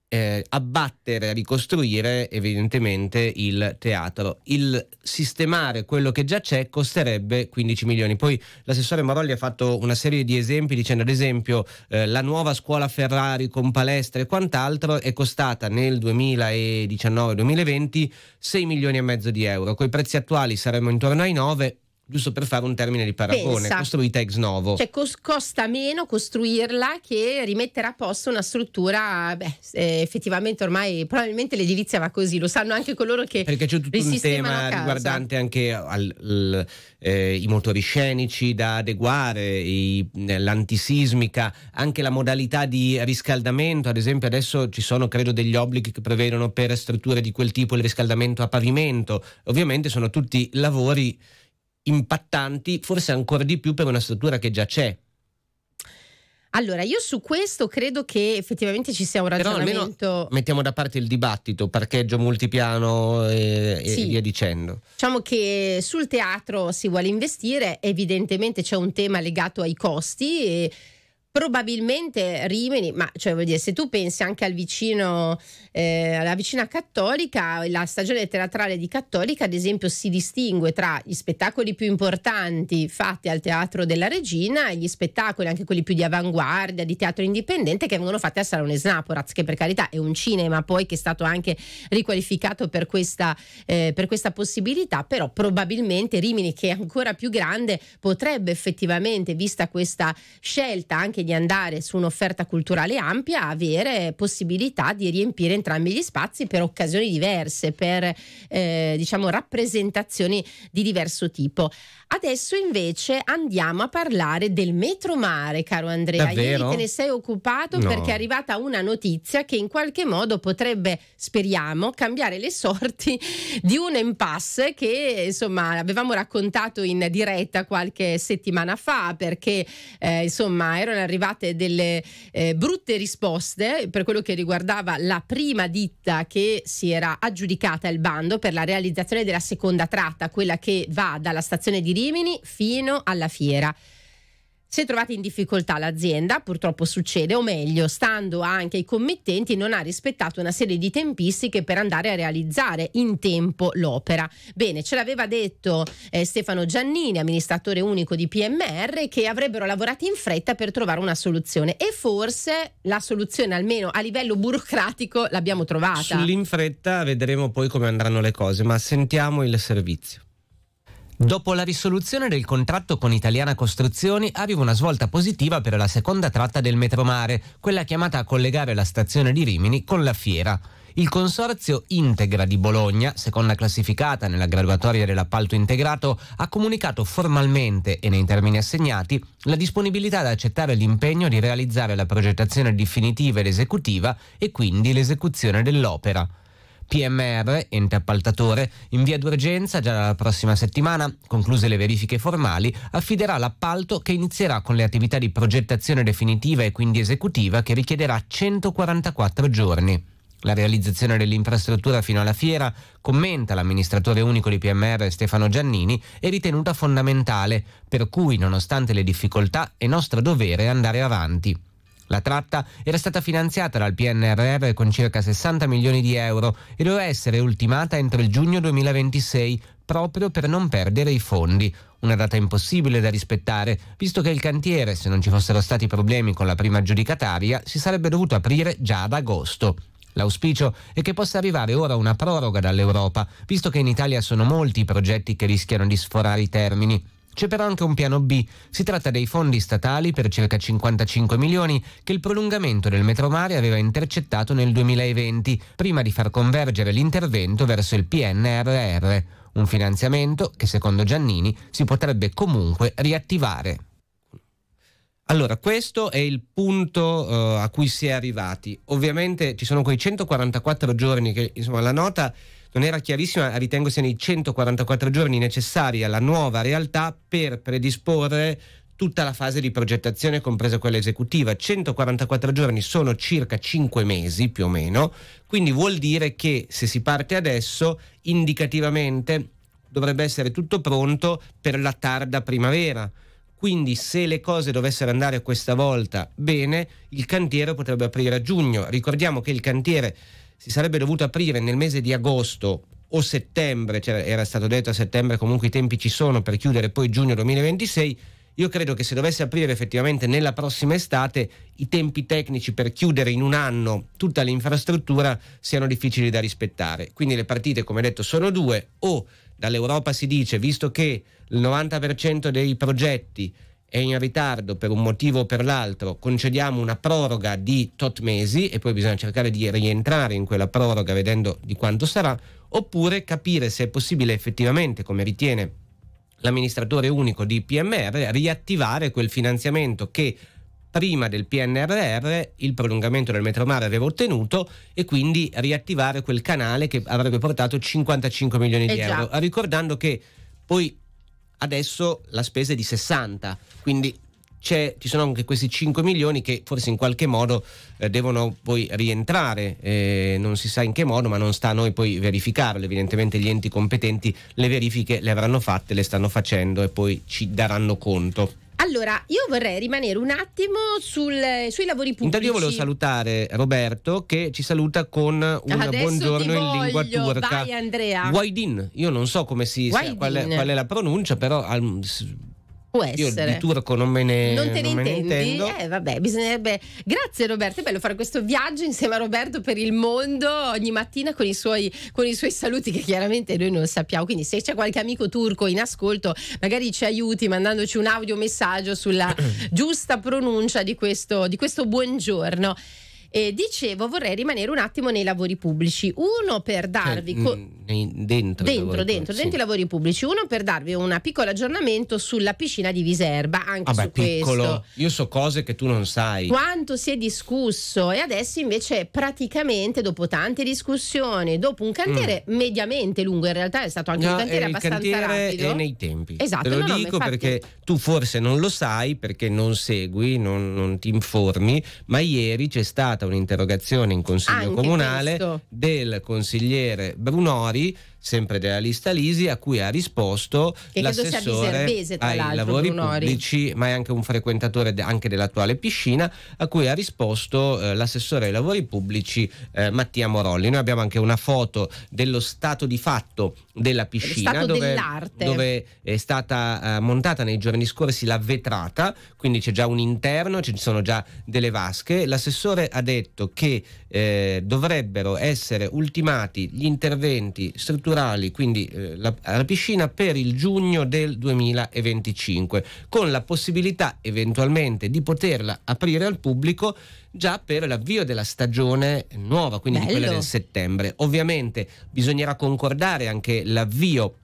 Speaker 2: eh, abbattere, ricostruire evidentemente il teatro. Il sistemare quello che già c'è costerebbe 15 milioni. Poi l'assessore Marolli ha fatto una serie di esempi dicendo ad esempio eh, la nuova scuola Ferrari con palestre e quant'altro è costata nel 2019-2020 6 milioni e mezzo di euro. Con i prezzi attuali saremmo intorno ai 9, giusto per fare un termine di paragone, Pensa, costruita ex novo. Cioè
Speaker 3: cos costa meno costruirla che rimettere a posto una struttura, beh, eh, effettivamente ormai probabilmente l'edilizia va così, lo sanno anche coloro che... Perché c'è tutto un tema riguardante
Speaker 2: anche al, al, eh, i motori scenici da adeguare, l'antisismica, anche la modalità di riscaldamento, ad esempio adesso ci sono credo degli obblighi che prevedono per strutture di quel tipo il riscaldamento a pavimento, ovviamente sono tutti lavori impattanti, forse ancora di più per una struttura che già c'è.
Speaker 3: Allora, io su questo credo che effettivamente ci sia un ragionamento.
Speaker 2: mettiamo da parte il dibattito, parcheggio multipiano e, sì. e, via dicendo.
Speaker 3: Diciamo che sul teatro si vuole investire, evidentemente c'è un tema legato ai costi. E probabilmente Rimini, ma cioè vuol dire, se tu pensi anche al vicino eh, la vicina cattolica, la stagione teatrale di Cattolica ad esempio si distingue tra gli spettacoli più importanti fatti al Teatro della Regina e gli spettacoli anche quelli più di avanguardia, di teatro indipendente che vengono fatti al Salone Snaporaz, che per carità è un cinema poi che è stato anche riqualificato per questa, eh, per questa possibilità, però probabilmente Rimini che è ancora più grande potrebbe effettivamente, vista questa scelta anche di andare su un'offerta culturale ampia, avere possibilità di riempire entrambi gli spazi per occasioni diverse, per eh, diciamo rappresentazioni di diverso tipo. Adesso invece andiamo a parlare del metromare, caro Andrea. Davvero? Ieri te ne sei occupato no. perché è arrivata una notizia che in qualche modo potrebbe, speriamo, cambiare le sorti di un impasse che insomma avevamo raccontato in diretta qualche settimana fa perché eh, insomma erano arrivate delle eh, brutte risposte per quello che riguardava la prima prima ditta che si era aggiudicata il bando per la realizzazione della seconda tratta, quella che va dalla stazione di Rimini fino alla fiera si è trovata in difficoltà l'azienda, purtroppo succede, o meglio, stando anche ai committenti, non ha rispettato una serie di tempistiche per andare a realizzare in tempo l'opera. Bene, ce l'aveva detto eh, Stefano Giannini, amministratore unico di PMR, che avrebbero lavorato in fretta per trovare una soluzione e forse la soluzione, almeno a livello burocratico, l'abbiamo trovata.
Speaker 2: Sull'infretta vedremo poi come andranno le cose, ma sentiamo il servizio. Dopo la risoluzione del contratto con Italiana Costruzioni arriva una svolta positiva per la seconda tratta del Metromare, quella chiamata a collegare la stazione di Rimini con la fiera. Il consorzio Integra di Bologna, seconda classificata nella graduatoria dell'appalto integrato, ha comunicato formalmente e nei termini assegnati la disponibilità ad accettare l'impegno di realizzare la progettazione definitiva ed esecutiva e quindi l'esecuzione dell'opera. PMR, ente appaltatore, in via d'urgenza già dalla prossima settimana, concluse le verifiche formali, affiderà l'appalto che inizierà con le attività di progettazione definitiva e quindi esecutiva che richiederà 144 giorni. La realizzazione dell'infrastruttura fino alla fiera, commenta l'amministratore unico di PMR Stefano Giannini, è ritenuta fondamentale, per cui nonostante le difficoltà è nostro dovere andare avanti. La tratta era stata finanziata dal PNRR con circa 60 milioni di euro e doveva essere ultimata entro il giugno 2026 proprio per non perdere i fondi. Una data impossibile da rispettare, visto che il cantiere, se non ci fossero stati problemi con la prima giudicataria, si sarebbe dovuto aprire già ad agosto. L'auspicio è che possa arrivare ora una proroga dall'Europa, visto che in Italia sono molti i progetti che rischiano di sforare i termini. C'è però anche un piano B. Si tratta dei fondi statali per circa 55 milioni che il prolungamento del metromare aveva intercettato nel 2020, prima di far convergere l'intervento verso il PNRR, un finanziamento che secondo Giannini si potrebbe comunque riattivare. Allora, questo è il punto uh, a cui si è arrivati. Ovviamente ci sono quei 144 giorni che, insomma, la nota non era chiarissima, ritengo siano i 144 giorni necessari alla nuova realtà per predisporre tutta la fase di progettazione, compresa quella esecutiva. 144 giorni sono circa 5 mesi più o meno, quindi vuol dire che se si parte adesso, indicativamente dovrebbe essere tutto pronto per la tarda primavera. Quindi se le cose dovessero andare questa volta bene, il cantiere potrebbe aprire a giugno. Ricordiamo che il cantiere si sarebbe dovuto aprire nel mese di agosto o settembre, cioè era stato detto a settembre comunque i tempi ci sono per chiudere poi giugno 2026, io credo che se dovesse aprire effettivamente nella prossima estate i tempi tecnici per chiudere in un anno tutta l'infrastruttura siano difficili da rispettare. Quindi le partite, come detto, sono due o dall'Europa si dice, visto che il 90% dei progetti è in ritardo per un motivo o per l'altro, concediamo una proroga di tot mesi e poi bisogna cercare di rientrare in quella proroga vedendo di quanto sarà, oppure capire se è possibile effettivamente, come ritiene l'amministratore unico di PMR, riattivare quel finanziamento che prima del PNRR il prolungamento del metromare aveva ottenuto e quindi riattivare quel canale che avrebbe portato 55 milioni eh di già. euro. Ricordando che poi adesso la spesa è di 60, quindi ci sono anche questi 5 milioni che forse in qualche modo eh, devono poi rientrare, eh, non si sa in che modo, ma non sta a noi poi verificarlo, evidentemente gli enti competenti le verifiche le avranno fatte, le stanno facendo e poi ci daranno conto.
Speaker 3: Allora, io vorrei rimanere un attimo sul, sui lavori pubblici. Intanto io volevo
Speaker 2: salutare Roberto che ci saluta con un ah, Adesso buongiorno voglio, in lingua turca. Vai Andrea. Waidin, io non so come si sia, qual, è, qual, è, la pronuncia, però al,
Speaker 3: Può essere. Io di
Speaker 2: turco non me ne, non te ne, non intendi? Ne
Speaker 3: Eh, vabbè, bisognerebbe. Grazie, Roberto. È bello fare questo viaggio insieme a Roberto per il mondo ogni mattina con i suoi, con i suoi saluti, che chiaramente noi non sappiamo. Quindi, se c'è qualche amico turco in ascolto, magari ci aiuti mandandoci un audio messaggio sulla (clears throat) giusta pronuncia di questo, di questo buongiorno. Eh, dicevo, vorrei rimanere un attimo nei lavori pubblici. Uno per cioè, darvi... Co-
Speaker 2: dentro, dentro,
Speaker 3: dentro, sì. dentro i lavori pubblici. Uno per darvi un piccolo aggiornamento sulla piscina di Viserba. Anche ah su piccolo. questo.
Speaker 2: Io so cose che tu non sai.
Speaker 3: Quanto si è discusso e adesso invece praticamente dopo tante discussioni, dopo un cantiere mm. mediamente lungo, in realtà è stato anche no, un cantiere abbastanza cantiere rapido. E nei tempi. Esatto. Te lo no, dico no, infatti... perché
Speaker 2: tu forse non lo sai, perché non segui, non, non ti informi, ma ieri c'è stata un'interrogazione in consiglio Anche comunale questo. del consigliere Brunori sempre della lista Lisi, a cui ha risposto che l'assessore Berbese, ai lavori Brunori. pubblici, ma è anche un frequentatore de- anche dell'attuale piscina, a cui ha risposto eh, l'assessore ai lavori pubblici eh, Mattia Morolli. Noi abbiamo anche una foto dello stato di fatto della piscina dove, dove, è stata eh, montata nei giorni scorsi la vetrata, quindi c'è già un interno, ci sono già delle vasche. L'assessore ha detto che eh, dovrebbero essere ultimati gli interventi strutturali naturali, quindi eh, la, alla piscina, per il giugno del 2025, con la possibilità eventualmente di poterla aprire al pubblico già per l'avvio della stagione nuova, quindi Bello. di quella del settembre. Ovviamente bisognerà concordare anche l'avvio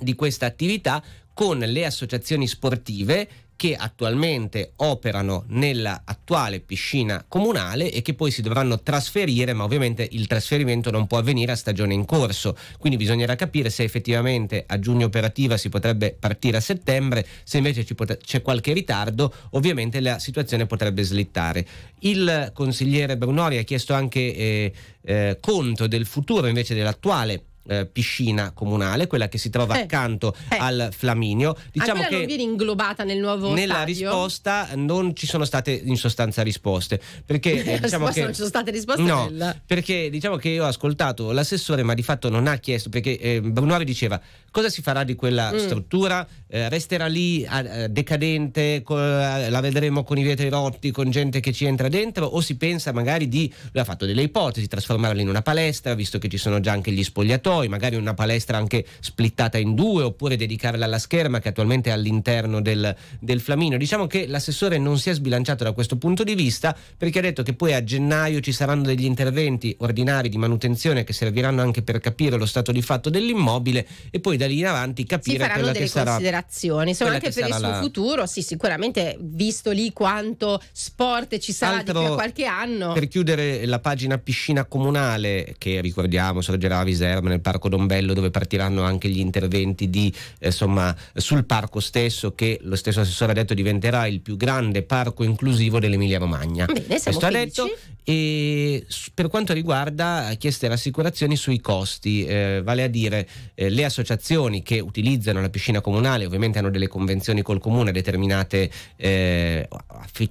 Speaker 2: di questa attività con le associazioni sportive che attualmente operano nell'attuale piscina comunale e che poi si dovranno trasferire, ma ovviamente il trasferimento non può avvenire a stagione in corso, quindi bisognerà capire se effettivamente a giugno operativa si potrebbe partire a settembre, se invece c'è qualche ritardo ovviamente la situazione potrebbe slittare. Il consigliere Brunori ha chiesto anche eh, eh, conto del futuro invece dell'attuale eh, piscina comunale, quella che si trova eh, accanto eh. al Flaminio. Diciamo che non viene
Speaker 3: inglobata nel nuovo Nella stadio.
Speaker 2: risposta non ci sono state in sostanza risposte, perché eh, (laughs) diciamo che non ci sono state risposte No, nella... perché diciamo che io ho ascoltato l'assessore, ma di fatto non ha chiesto perché eh, Brunovi diceva Cosa si farà di quella mm. struttura? Eh, resterà lì ah, eh, decadente, con, eh, la vedremo con i vetri rotti, con gente che ci entra dentro o si pensa magari di, lui ha fatto delle ipotesi, trasformarla in una palestra, visto che ci sono già anche gli spogliatoi, magari una palestra anche splittata in due oppure dedicarla alla scherma che attualmente è all'interno del, del Flamino. Diciamo che l'assessore non si è sbilanciato da questo punto di vista perché ha detto che poi a gennaio ci saranno degli interventi ordinari di manutenzione che serviranno anche per capire lo stato di fatto dell'immobile e poi da da lì in avanti capire si faranno delle sarà,
Speaker 3: considerazioni insomma anche per il suo la... futuro sì sicuramente visto lì quanto sport ci sarà Altro, di qualche anno per
Speaker 2: chiudere la pagina piscina comunale che ricordiamo sorgerà a Viserma nel parco Dombello dove partiranno anche gli interventi di, eh, insomma, sul parco stesso che lo stesso assessore ha detto diventerà il più grande parco inclusivo dell'Emilia Romagna Bene, questo ha detto e per quanto riguarda eh, chieste rassicurazioni sui costi, eh, vale a dire eh, le associazioni che utilizzano la piscina comunale ovviamente hanno delle convenzioni col comune determinate eh,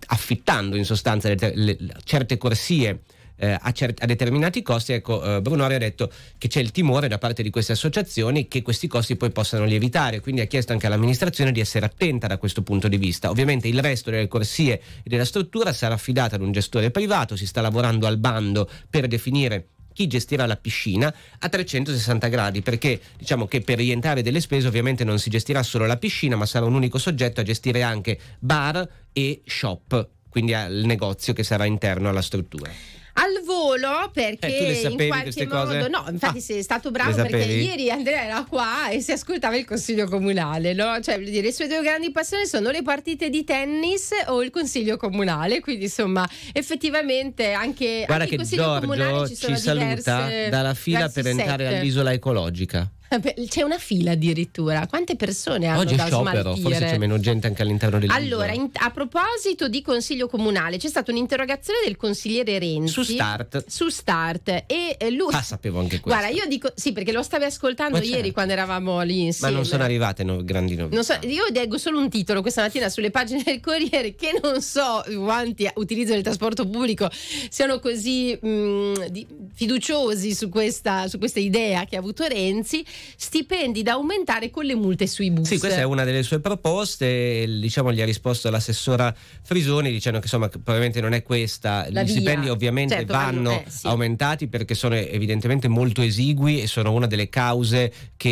Speaker 2: affittando in sostanza le, le, certe corsie eh, a, cer- a, determinati costi. Ecco, eh, Brunori ha detto che c'è il timore da parte di queste associazioni che questi costi poi possano lievitare, quindi ha chiesto anche all'amministrazione di essere attenta da questo punto di vista. Ovviamente il resto delle corsie e della struttura sarà affidata ad un gestore privato, si sta lavorando al bando per definire chi gestirà la piscina a 360 gradi, perché diciamo che per rientrare delle spese ovviamente non si gestirà solo la piscina, ma sarà un unico soggetto a gestire anche bar e shop, quindi il negozio che sarà interno alla struttura
Speaker 3: al volo perché eh, sapevi, in qualche modo cose? no infatti ah, sei stato bravo perché ieri Andrea era qua e si ascoltava il consiglio comunale no? cioè voglio dire le sue due grandi passioni sono le partite di tennis o il consiglio comunale quindi insomma effettivamente anche, Guarda anche che il consiglio Giorgio comunale ci sono saluta diverse, dalla fila per entrare all'isola
Speaker 2: ecologica
Speaker 3: c'è una fila addirittura. Quante persone hanno Oggi da sciopero, smaltire? forse c'è
Speaker 2: meno gente anche all'interno dell'isola. Allora,
Speaker 3: in, a proposito di consiglio comunale, c'è stata un'interrogazione del consigliere Renzi su Start. Su Start e eh, lui Ah, sapevo
Speaker 2: anche questo. Guarda, io
Speaker 3: dico sì, perché lo stavi ascoltando certo. ieri quando eravamo lì insieme. Ma non sono
Speaker 2: arrivate no, grandi novità.
Speaker 3: So, io leggo solo un titolo questa mattina sulle pagine del Corriere che non so quanti utilizzano il trasporto pubblico siano così mh, mm, di, fiduciosi su questa, su questa idea che ha avuto Renzi stipendi da aumentare con le multe sui bus. Sì, questa è una
Speaker 2: delle sue proposte, diciamo gli ha risposto l'assessora Frisoni dicendo che insomma probabilmente non è questa, La gli via. stipendi ovviamente certo, vanno eh, sì. aumentati perché sono evidentemente molto esigui e sono una delle cause che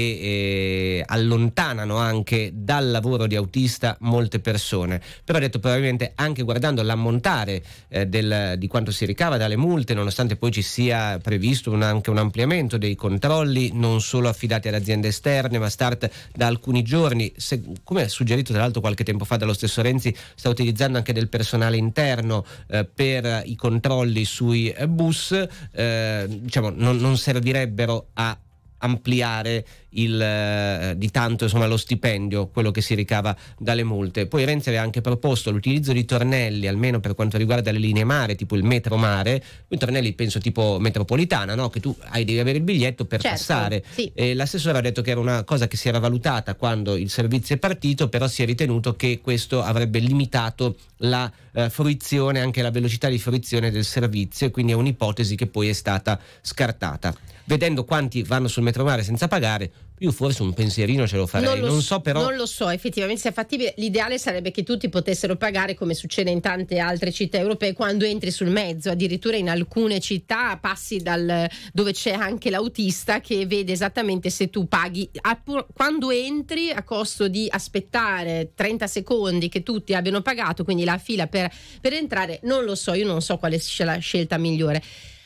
Speaker 2: eh, allontanano anche dal lavoro di autista molte persone. Però ha detto probabilmente anche guardando l'ammontare eh, del, di quanto si ricava dalle multe, nonostante poi ci sia previsto un, anche un ampliamento dei controlli, non solo affidati affidati ad aziende esterne, ma Start da alcuni giorni, se, come ha suggerito tra l'altro qualche tempo fa dallo stesso Renzi, sta utilizzando anche del personale interno eh, per i controlli sui eh, bus, eh, diciamo, non, non servirebbero a ampliare il, eh, di tanto insomma, lo stipendio, quello che si ricava dalle multe. Poi Renzi aveva anche proposto l'utilizzo di tornelli, almeno per quanto riguarda le linee mare, tipo il metro mare, i tornelli penso tipo metropolitana, no? che tu hai, devi avere il biglietto per certo, passare. Sì. Eh, l'assessore ha detto che era una cosa che si era valutata quando il servizio è partito, però si è ritenuto che questo avrebbe limitato la eh, fruizione, anche la velocità di fruizione del servizio e quindi è un'ipotesi che poi è stata scartata vedendo quanti vanno sul metromare senza pagare, io forse un pensierino ce lo farei. Non, non so, però. Non lo
Speaker 3: so, effettivamente sia fattibile. L'ideale sarebbe che tutti potessero pagare come succede in tante altre città europee quando entri sul mezzo. Addirittura in alcune città passi dal dove c'è anche l'autista che vede esattamente se tu paghi. quando entri a costo di aspettare 30 secondi che tutti abbiano pagato, quindi la fila per, per entrare, non lo so, io non so quale sia la scelta migliore.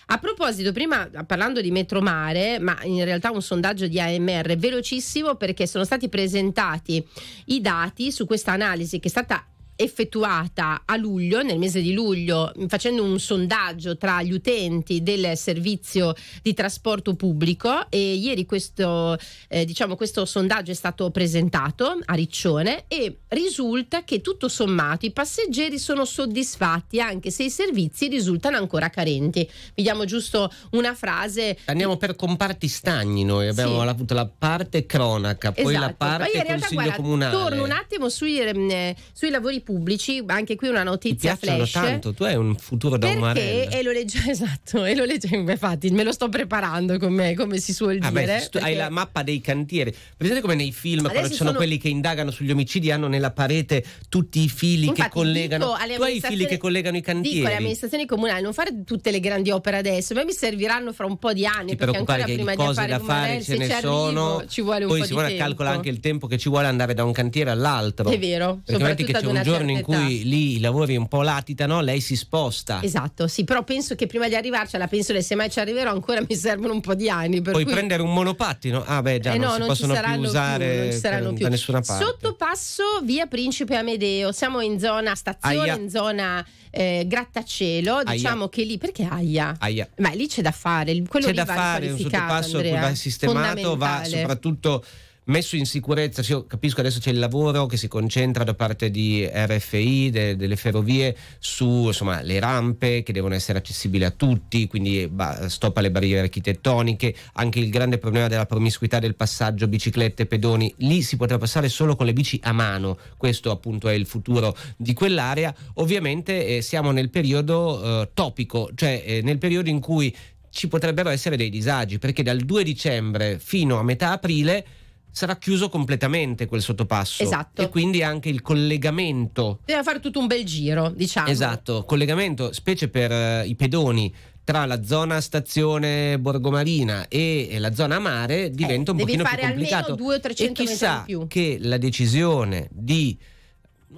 Speaker 3: A proposito, prima parlando di Metromare, ma in realtà un sondaggio di AMR velocissimo perché sono stati presentati i dati su questa analisi che è stata effettuata a luglio, nel mese di luglio, facendo un sondaggio tra gli utenti del servizio di trasporto pubblico e ieri questo, eh, diciamo, questo sondaggio è stato presentato a Riccione e risulta che tutto sommato i passeggeri sono soddisfatti anche se i servizi risultano ancora carenti. Vi diamo giusto una frase. Andiamo
Speaker 2: per comparti stagni noi, abbiamo sì. la, la, parte cronaca, poi esatto. la parte poi in realtà, guarda, Torno un
Speaker 3: attimo sui, eh, sui lavori pubblici, anche qui una notizia Ti flash. tanto,
Speaker 2: tu hai un futuro da umare. E
Speaker 3: lo legge (laughs) esatto, e lo legge infatti, me lo sto preparando con me, come si suol ah, dire. Beh, stu- Hai la
Speaker 2: mappa dei cantieri. Presente come nei film Adesso quando ci sono, sono quelli che indagano sugli omicidi hanno nella parete tutti i fili infatti, che collegano tu hai i fili che collegano i cantieri. Dico alle amministrazioni
Speaker 3: comunali non fare tutte le grandi opere adesso, ma mi serviranno fra un po' di anni Ti perché ancora che prima di cose da fare ce ne sono. Ci vuole un Poi si calcola
Speaker 2: anche il tempo che ci vuole andare da un cantiere all'altro. È vero, perché soprattutto che c'è un giorno giorno in certo, cui lì i lavori un po' latitano, lei si sposta.
Speaker 3: Esatto, sì, però penso che prima di arrivarci alla che se mai ci arriverò ancora mi servono un po' di anni. Puoi cui... prendere
Speaker 2: un monopattino? Ah beh già, eh no, non, non possono più usare più, non eh, più. da nessuna parte.
Speaker 3: Sottopasso via Principe Amedeo, siamo in zona stazione, Aia. in zona eh, grattacielo, diciamo Aia. che lì, perché Aia? Aia? Ma lì c'è da fare, quello c'è da fare, un sottopasso Andrea, va sistemato, va
Speaker 2: soprattutto messo in sicurezza, cioè io capisco adesso c'è il lavoro che si concentra da parte di RFI, de, delle ferrovie, su insomma, le rampe che devono essere accessibili a tutti, quindi bah, stop alle barriere architettoniche, anche il grande problema della promiscuità del passaggio biciclette, e pedoni, lì si potrà passare solo con le bici a mano, questo appunto è il futuro di quell'area, ovviamente eh, siamo nel periodo eh, topico, cioè eh, nel periodo in cui ci potrebbero essere dei disagi, perché dal 2 dicembre fino a metà aprile sarà chiuso completamente quel sottopasso. Esatto. E quindi anche il collegamento.
Speaker 3: Deve fare tutto un bel giro, diciamo. Esatto,
Speaker 2: collegamento, specie per uh, i pedoni, tra la zona stazione Borgomarina e la zona mare diventa eh, un pochino più complicato. Devi fare almeno 200 o
Speaker 3: 300 e chissà
Speaker 2: che la decisione di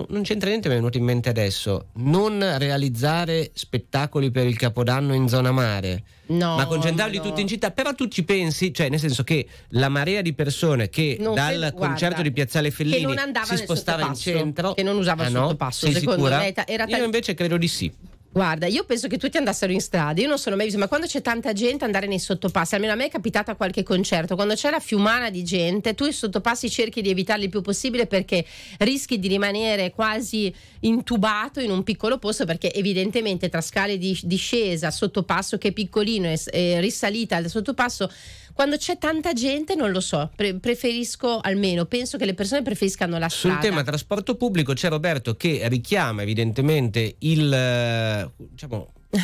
Speaker 2: non c'entra niente, mi è venuto in mente adesso, non realizzare spettacoli per il Capodanno in zona mare No, ma concentrarli no. tutti in città, però tu ci pensi, cioè nel senso che la marea di persone che non dal se, concerto di Piazzale Fellini si spostava in centro,
Speaker 3: che non usava ah, il sottopasso, no? secondo me era Io
Speaker 2: invece credo di sì.
Speaker 3: Guarda, io penso che tutti andassero in strada, io non sono mai visto, ma quando c'è tanta gente andare nei sottopassi, almeno a me è capitata qualche concerto, quando c'è la fiumana di gente, tu i sottopassi cerchi di evitarli il più possibile perché rischi di rimanere quasi intubato in un piccolo posto perché evidentemente tra scale di discesa, sottopasso che è piccolino e, e risalita al sottopasso quando c'è tanta gente non lo so, pre- preferisco almeno, penso che le persone preferiscano la strada. Sul tema
Speaker 2: trasporto pubblico c'è Roberto che richiama evidentemente il... Eh, diciamo... (laughs)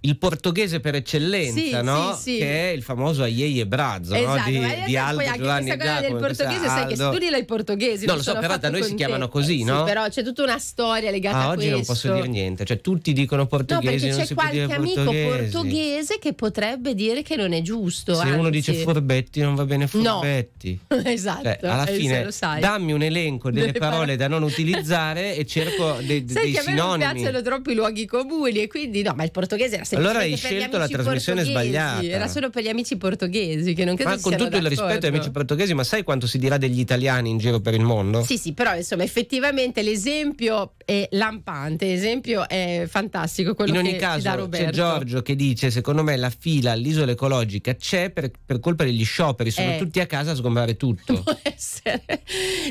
Speaker 2: il portoghese per eccellenza, sì, no? sì, sì. che è il famoso Aiei e Brazzo esatto. no? di, di Aldo poi Giovanni questa cosa del portoghese, sai Aldo... che studi
Speaker 3: i portoghese. No, lo so, però da noi si te. chiamano così, eh, no? però c'è tutta una storia legata ah, a oggi questo. oggi non posso dire
Speaker 2: niente, cioè tutti dicono portoghese, no, perché c'è qualche amico portoghese.
Speaker 3: che potrebbe dire che non è giusto. Se anzi. uno dice
Speaker 2: furbetti non va bene furbetti.
Speaker 3: No. (laughs) esatto. Cioè, alla eh, fine dammi
Speaker 2: un elenco delle parole da non utilizzare e cerco (laughs) dei, dei sinonimi. Sai che a me non piacciono
Speaker 3: troppo i luoghi comuni e quindi no, ma il portoghese era allora hai scelto la trasmissione sbagliata. Era solo per gli amici portoghesi che non credo Ma con tutto d'accordo. il rispetto agli amici
Speaker 2: portoghesi, ma sai quanto si dirà degli italiani in giro per il mondo? Sì,
Speaker 3: sì, però insomma effettivamente l'esempio è lampante, l'esempio è fantastico quello in ogni che caso, C'è Giorgio
Speaker 2: che dice "Secondo me la fila all'isola ecologica c'è per, per colpa degli scioperi, sono eh. tutti a casa a sgombrare tutto". (laughs)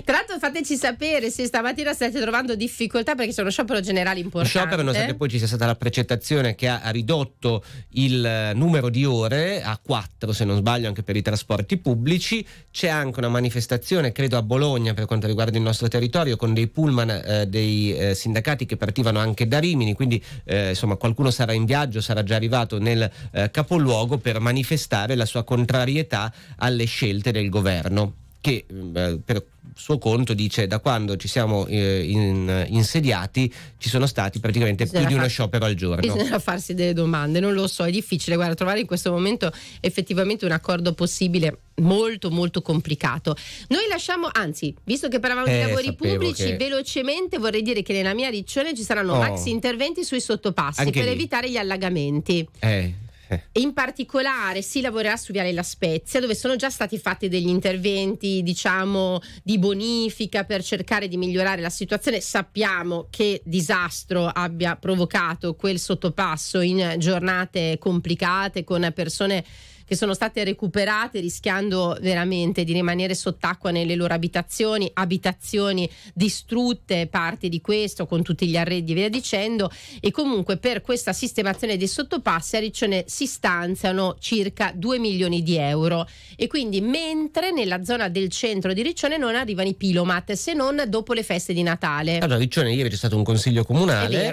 Speaker 3: Tra l'altro fateci sapere se stamattina state trovando difficoltà perché sono sciopero generale importante. Lo sciopero nonostante poi
Speaker 2: ci sia stata la precettazione che ha, ha ridotto ridotto il eh, numero di ore a 4 se non sbaglio anche per i trasporti pubblici, c'è anche una manifestazione credo a Bologna per quanto riguarda il nostro territorio con dei pullman eh, dei eh, sindacati che partivano anche da Rimini, quindi eh, insomma qualcuno sarà in viaggio, sarà già arrivato nel eh, capoluogo per manifestare la sua contrarietà alle scelte del governo che mm, eh, per suo conto dice da quando ci siamo eh, in, insediati ci sono stati praticamente bisogna più di uno sciopero al giorno. Bisogna
Speaker 3: farsi delle domande, non lo so, è difficile, guarda, trovare in questo momento effettivamente un accordo possibile molto molto complicato. Noi lasciamo, anzi, visto che parlavamo eh, di lavori pubblici, che... velocemente vorrei dire che nella mia riccione ci saranno oh. maxi interventi sui sottopassi per lì. evitare gli allagamenti. Eh e in particolare si lavorerà su Viale La Spezia, dove sono già stati fatti degli interventi, diciamo, di bonifica per cercare di migliorare la situazione. Sappiamo che disastro abbia provocato quel sottopasso in giornate complicate con persone che sono state recuperate rischiando veramente di rimanere sott'acqua nelle loro abitazioni, abitazioni distrutte, parte di questo con tutti gli arredi e via dicendo e comunque per questa sistemazione dei sottopassi a Riccione si stanziano circa 2 milioni di euro e quindi mentre nella zona del centro di Riccione non arrivano i pilomat se non dopo le feste di Natale. Allora
Speaker 2: Riccione ieri c'è stato un consiglio comunale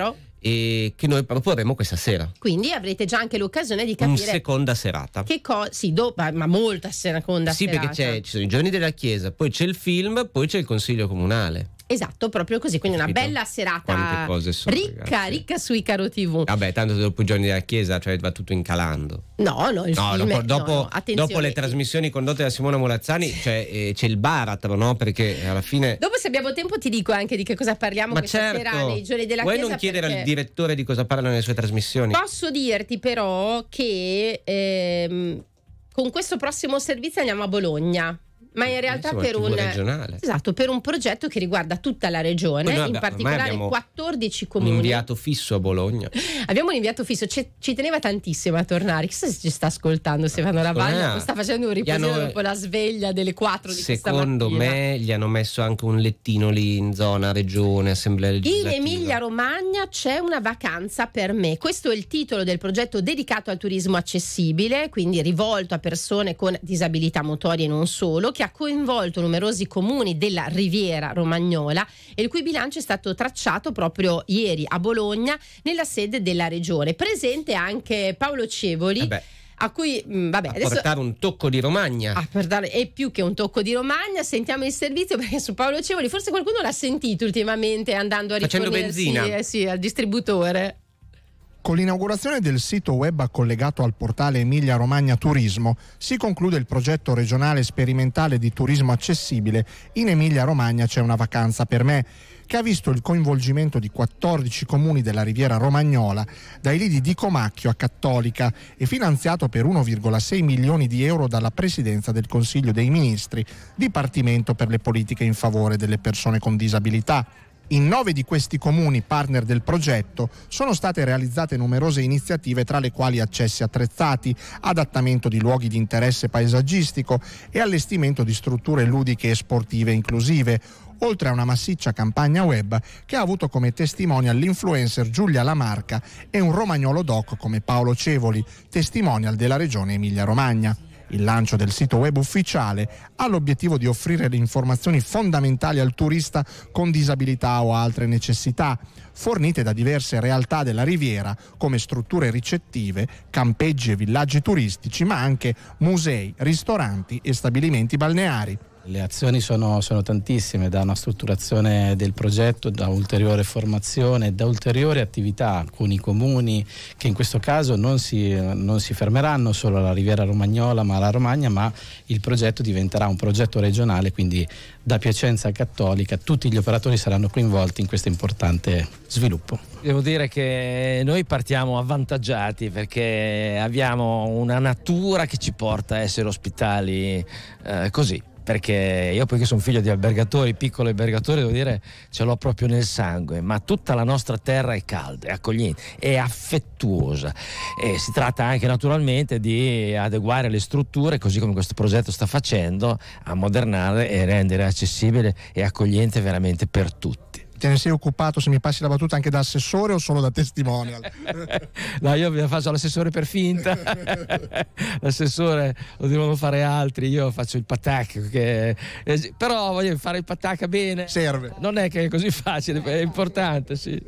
Speaker 2: e che noi proporremo questa sera.
Speaker 3: Quindi avrete già anche l'occasione di capire. Una
Speaker 2: seconda serata. Che
Speaker 3: cosa? Sì, do, ma molta seconda sì, serata. Sì, perché
Speaker 2: ci sono i giorni della chiesa, poi c'è il film, poi c'è il consiglio comunale.
Speaker 3: Esatto, proprio così, quindi una bella serata cose
Speaker 2: sono, ricca, ragazzi.
Speaker 3: Eh. ricca sui Caro TV.
Speaker 2: Vabbè, tanto dopo i giorni della chiesa, cioè va tutto incalando.
Speaker 3: No, no, il no, dopo, dopo, no, dopo, le
Speaker 2: trasmissioni condotte da Simona Molazzani c'è, cioè, eh, c'è il baratro, no? Perché alla fine...
Speaker 3: Dopo se abbiamo tempo ti dico anche di che cosa parliamo Ma questa certo. sera nei giorni della Vuoi chiesa. Vuoi non chiedere perché... al
Speaker 2: direttore di cosa parlano le sue trasmissioni?
Speaker 3: Posso dirti però che ehm, con questo prossimo servizio andiamo a Bologna. Ma in realtà per un, esatto, per un, progetto che riguarda tutta la regione, in particolare 14 comuni. Un inviato
Speaker 2: fisso a Bologna.
Speaker 3: Abbiamo un inviato fisso, ci, ci teneva tantissimo a tornare. Chissà se ci sta ascoltando Stefano Ravaglia, sta facendo un riposino dopo la sveglia delle 4 di Secondo me
Speaker 2: gli hanno messo anche un lettino lì in zona regione, assemblea legislativa. In
Speaker 3: Emilia Romagna c'è una vacanza per me. Questo è il titolo del progetto dedicato al turismo accessibile, quindi rivolto a persone con disabilità motorie e non solo, che che ha coinvolto numerosi comuni della riviera romagnola e il cui bilancio è stato tracciato proprio ieri a Bologna nella sede della regione. Presente anche Paolo Cevoli. Eh a cui mm, vabbè, a adesso, portare
Speaker 2: un tocco di Romagna a
Speaker 3: portare, è più che un tocco di Romagna sentiamo il servizio perché su Paolo Cevoli forse qualcuno l'ha sentito ultimamente andando a rifornirsi eh sì, al distributore
Speaker 8: con l'inaugurazione del sito web collegato al portale Emilia Romagna Turismo si conclude il progetto regionale sperimentale di turismo accessibile In Emilia Romagna c'è una vacanza per me, che ha visto il coinvolgimento di 14 comuni della riviera romagnola, dai lidi di Comacchio a Cattolica e finanziato per 1,6 milioni di euro dalla Presidenza del Consiglio dei Ministri, Dipartimento per le politiche in favore delle persone con disabilità. In nove di questi comuni partner del progetto sono state realizzate numerose iniziative tra le quali accessi attrezzati, adattamento di luoghi di interesse paesaggistico e allestimento di strutture ludiche e sportive inclusive, oltre a una massiccia campagna web che ha avuto come testimonial l'influencer Giulia Lamarca e un romagnolo doc come Paolo Cevoli, testimonial della regione Emilia-Romagna. Il lancio del sito web ufficiale ha l'obiettivo di offrire le informazioni fondamentali al turista con disabilità o altre necessità, fornite da diverse realtà della riviera come strutture ricettive, campeggi e villaggi
Speaker 1: turistici, ma anche musei, ristoranti e stabilimenti balneari. Le azioni sono, sono, tantissime, da una strutturazione del progetto, da ulteriore formazione, da ulteriori attività con i comuni che in questo caso non si, non si fermeranno solo alla Riviera Romagnola ma alla Romagna, ma il progetto diventerà un progetto regionale, quindi da Piacenza Cattolica tutti gli operatori saranno coinvolti in questo importante sviluppo. Devo dire che noi partiamo avvantaggiati perché abbiamo una natura che ci porta a essere ospitali eh, così perché io poi che sono figlio di albergatori, piccolo albergatore, devo dire ce l'ho proprio nel sangue, ma tutta la nostra terra è calda, è accogliente, è affettuosa e si tratta anche naturalmente di adeguare le strutture, così come questo progetto sta facendo, a modernare e rendere accessibile e accogliente veramente per tutti
Speaker 8: te ne sei occupato, se mi passi la battuta, anche da
Speaker 1: assessore o solo da testimonial? (laughs) no, io faccio l'assessore per finta, (laughs) l'assessore lo devono fare altri, io faccio il patac, che... Eh, però voglio fare il patac bene. Serve. Non è che è così facile, è importante, sì.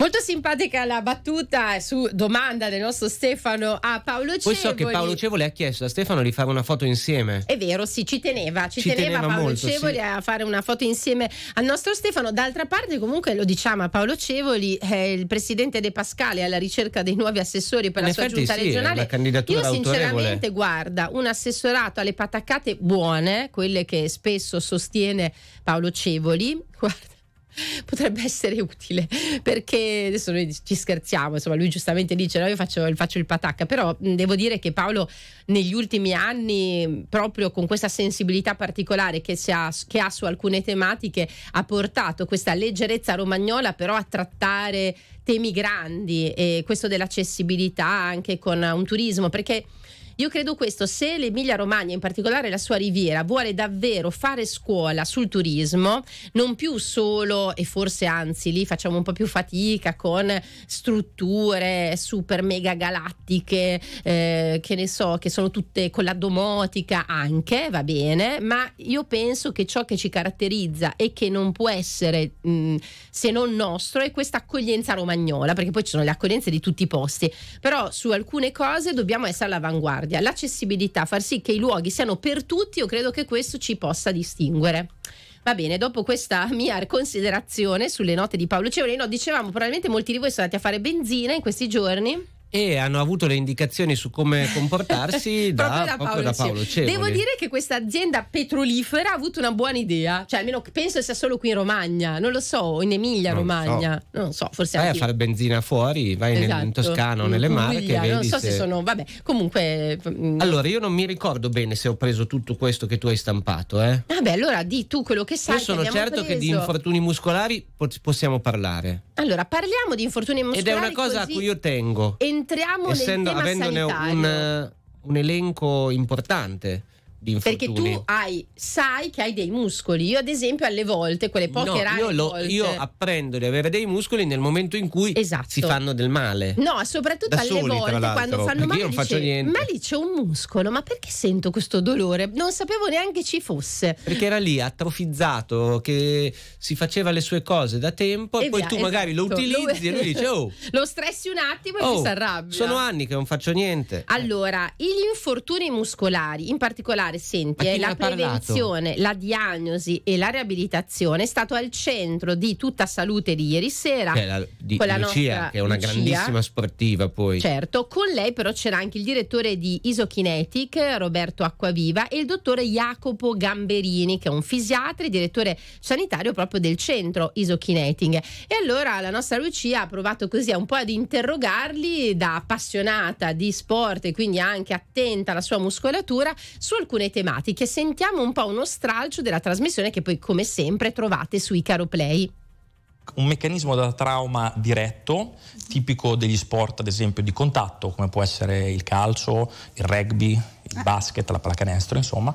Speaker 3: Molto simpatica la battuta su domanda del nostro Stefano a Paolo Cevoli. Poi so che Paolo
Speaker 2: Cevoli ha chiesto a Stefano di fare una foto insieme.
Speaker 3: È vero, sì, ci teneva, ci, ci teneva, teneva, Paolo molto, Cevoli sì. a fare una foto insieme al nostro Stefano. D'altra parte comunque lo diciamo a Paolo Cevoli, eh, il presidente De Pascale alla ricerca dei nuovi assessori per In la sua giunta sì, regionale. Io sinceramente guarda, un assessorato alle patacate buone, quelle che spesso sostiene Paolo Cevoli, (laughs) guarda, (laughs) potrebbe essere utile perché adesso noi ci scherziamo insomma lui giustamente dice no io faccio, faccio, il patacca però devo dire che Paolo negli ultimi anni proprio con questa sensibilità particolare che, ha, che ha su alcune tematiche ha portato questa leggerezza romagnola però a trattare temi grandi e questo dell'accessibilità anche con un turismo perché io credo questo, se l'Emilia Romagna, in particolare la sua riviera, vuole davvero fare scuola sul turismo, non più solo e forse anzi lì facciamo un po' più fatica con strutture super mega galattiche, eh, che ne so, che sono tutte con la domotica anche, va bene, ma io penso che ciò che ci caratterizza e che non può essere mh, mm, se non nostro è questa accoglienza romagnola, perché poi ci sono le accoglienze di tutti i posti, però su alcune cose dobbiamo essere all'avanguardia misericordia, l'accessibilità, far sì che i luoghi siano per tutti, io credo che questo ci possa distinguere. Va bene, dopo questa (laughs) mia considerazione sulle note di Paolo Cevolino, dicevamo probabilmente molti di voi sono andati a fare benzina in questi giorni
Speaker 2: e hanno avuto le indicazioni su come comportarsi (laughs) da, da, Paolo, da Paolo Cevoli. Devo dire
Speaker 3: che questa azienda petrolifera ha avuto una buona idea, cioè almeno penso sia solo qui in Romagna, non lo so, in Emilia non Romagna, so. non so, forse vai anche... a fare
Speaker 2: benzina fuori, vai esatto. in Toscana o nelle Marche, non so se... se sono,
Speaker 3: vabbè, comunque mm. Allora,
Speaker 2: io non mi ricordo bene se ho preso tutto questo che tu hai stampato, eh.
Speaker 3: Vabbè, allora di tu quello che sai Io sono che certo preso. che di infortuni
Speaker 2: muscolari possiamo parlare.
Speaker 3: Allora, parliamo di infortuni muscolari Ed è una cosa a cui
Speaker 2: io tengo.
Speaker 3: E entriamo Essendo, nel tema avendone sanitario. un,
Speaker 2: eh, un elenco importante di infortuni. Perché tu
Speaker 3: hai, sai che hai dei muscoli. Io, ad esempio, alle volte, quelle poche no, rare. Io, lo, volte... io
Speaker 2: apprendo di avere dei muscoli nel momento in cui esatto. si fanno del male. No,
Speaker 3: soprattutto da alle soli, volte quando fanno male. Io non faccio dice, niente. Ma lì c'è un muscolo, ma perché sento questo dolore? Non sapevo neanche ci fosse. Perché
Speaker 2: era lì atrofizzato, che si faceva le sue cose da tempo e, e poi tu esatto. magari lo esatto. utilizzi lo... e lui dice: Oh,
Speaker 3: (laughs) lo stressi un attimo e oh, poi si arrabbia. Sono anni
Speaker 2: che non faccio niente.
Speaker 3: Allora, gli infortuni muscolari, in particolare particolare, senti, eh, la prevenzione, parlato? la diagnosi e la riabilitazione è stato al centro di tutta salute di ieri sera. Che cioè, la, di, Lucia, nostra, che è una Lucia, grandissima
Speaker 2: sportiva poi.
Speaker 3: Certo, con lei però c'era anche il direttore di Isokinetic, Roberto Acquaviva, e il dottore Jacopo Gamberini, che è un fisiatra e direttore sanitario proprio del centro Isokinetic. E allora la nostra Lucia ha provato così un po' ad interrogarli da appassionata di sport e quindi anche attenta alla sua muscolatura su alcune alcune tematiche. Sentiamo un po' uno stralcio della trasmissione che poi come sempre trovate sui Caroplay
Speaker 1: un meccanismo da trauma diretto, tipico degli sport ad esempio di contatto, come può essere il calcio, il rugby, il basket, la pallacanestro, insomma,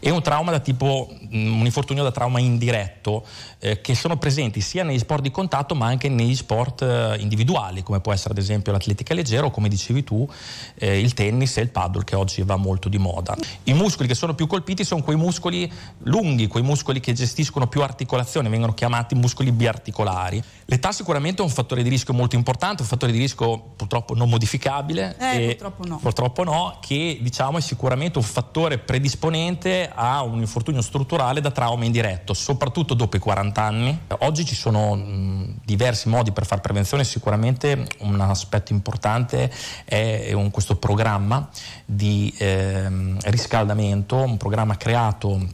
Speaker 1: e un trauma da tipo, mm, un infortunio da trauma indiretto, eh, che sono presenti sia negli sport di contatto ma anche negli sport eh, individuali, come può essere ad esempio l'atletica leggera o come dicevi tu, eh, il tennis e il paddle che oggi va molto di moda. I muscoli che sono più colpiti sono quei muscoli lunghi, quei muscoli che gestiscono più articolazione, vengono chiamati muscoli biarticolari. L'età sicuramente è un fattore di rischio molto importante, un fattore di rischio purtroppo non modificabile. Eh, e purtroppo no. Purtroppo no, che diciamo è sicuramente sicuramente un fattore predisponente a un infortunio strutturale da trauma indiretto, soprattutto dopo i 40 anni. Oggi ci sono diversi modi per fare prevenzione, sicuramente un aspetto importante è un, questo programma di eh, riscaldamento, un programma creato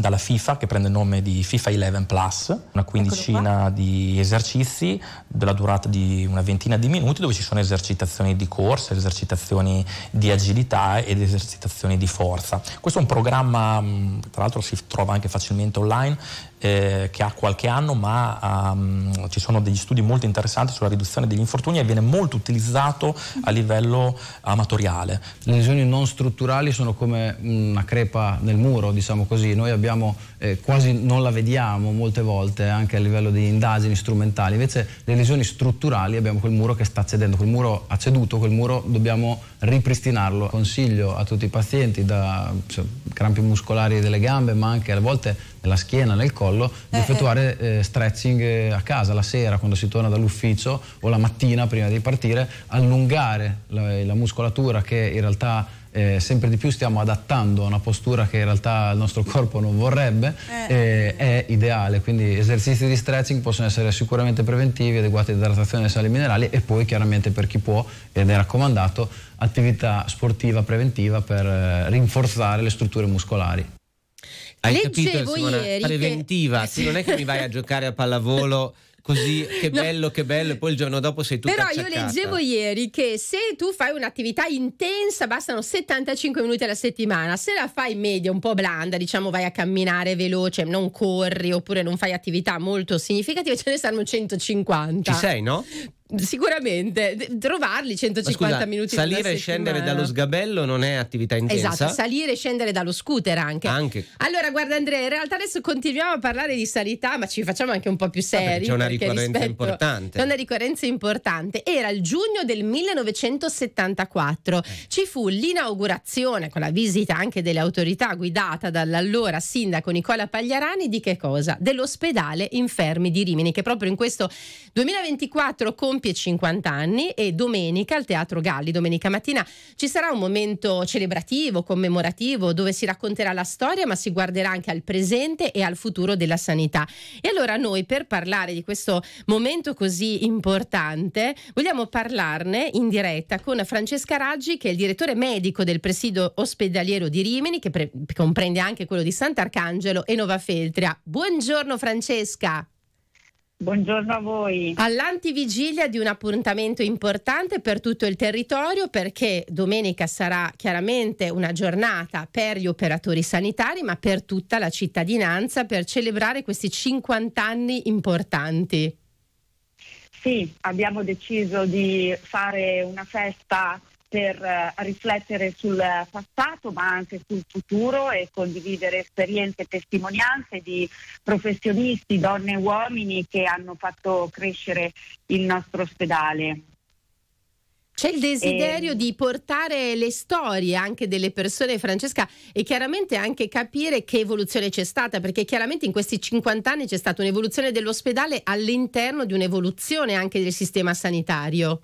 Speaker 1: dalla FIFA che prende il nome di FIFA 11 Plus, una quindicina di esercizi della durata di una ventina di minuti dove ci sono esercitazioni di corsa, esercitazioni di agilità ed esercitazioni di forza. Questo è un programma, mm, tra l'altro si trova anche facilmente online, eh, che ha qualche anno, ma um, ci sono degli studi molto interessanti sulla riduzione degli infortuni e viene molto utilizzato a livello amatoriale. Le lesioni non strutturali sono come una crepa nel muro, diciamo così, noi abbiamo eh, quasi non la vediamo molte volte eh, anche a livello di indagini strumentali, invece le lesioni strutturali abbiamo quel muro che sta cedendo, quel muro ha ceduto, quel muro dobbiamo ripristinarlo. Consiglio a tutti i pazienti da cioè, crampi muscolari delle gambe, ma anche a volte la schiena, nel collo, di eh, eh. effettuare eh. stretching eh, a casa la sera quando si torna dall'ufficio o la mattina prima di partire, allungare la, la muscolatura che in realtà eh, sempre di più stiamo adattando a una postura che in realtà il nostro corpo non vorrebbe, eh, eh è ideale. Quindi esercizi di stretching possono essere sicuramente preventivi, adeguati ad idratazione e sali minerali e poi chiaramente per chi può, ed è raccomandato, attività sportiva preventiva per eh, rinforzare le strutture muscolari. Hai Leggevo capito, Simona? ieri preventiva, che... Eh, sì, non è che mi vai a giocare a pallavolo
Speaker 2: così che (laughs) bello, no. che bello, e poi il giorno dopo sei tu Però cacciacata. io leggevo
Speaker 3: ieri che se tu fai un'attività intensa bastano 75 minuti alla settimana, se la fai media, un po' blanda, diciamo vai a camminare veloce, non corri oppure non fai attività molto significative, ce ne saranno 150. Ci sei, no? Sicuramente, trovarli 150 scusa, minuti Salire e scendere dallo
Speaker 2: sgabello non è attività intensa. Esatto,
Speaker 3: salire e scendere dallo scooter anche. anche. Allora, guarda Andrea, in realtà adesso continuiamo a parlare di sanità, ma ci facciamo anche un po' più seri. Ah, c'è una ricorrenza importante. C'è una ricorrenza importante. Era il giugno del 1974. Eh. Ci fu l'inaugurazione con la visita anche delle autorità guidata dall'allora sindaco Nicola Pagliarani di che cosa? Dell'ospedale infermi di Rimini che proprio in questo 2024 compie compie 50 anni e domenica al Teatro Galli, domenica mattina, ci sarà un momento celebrativo, commemorativo, dove si racconterà la storia ma si guarderà anche al presente e al futuro della sanità. E allora noi per parlare di questo momento così importante vogliamo parlarne in diretta con Francesca Raggi che è il direttore medico del presidio ospedaliero di Rimini che pre- comprende anche quello di Sant'Arcangelo e Nova Feltria. Buongiorno Francesca.
Speaker 9: Buongiorno a voi.
Speaker 3: All'antivigilia di un appuntamento importante per tutto il territorio perché domenica sarà chiaramente una giornata per gli operatori sanitari ma per tutta la cittadinanza per celebrare questi 50 anni importanti.
Speaker 9: Sì, abbiamo deciso di fare una festa per eh, riflettere sul passato ma anche sul futuro e condividere esperienze e testimonianze di professionisti, donne e uomini che hanno fatto crescere il nostro ospedale. C'è il desiderio
Speaker 3: ehm. di portare le storie anche delle persone, Francesca, e chiaramente anche capire che evoluzione c'è stata, perché chiaramente in questi 50 anni c'è stata un'evoluzione dell'ospedale all'interno di un'evoluzione anche del sistema sanitario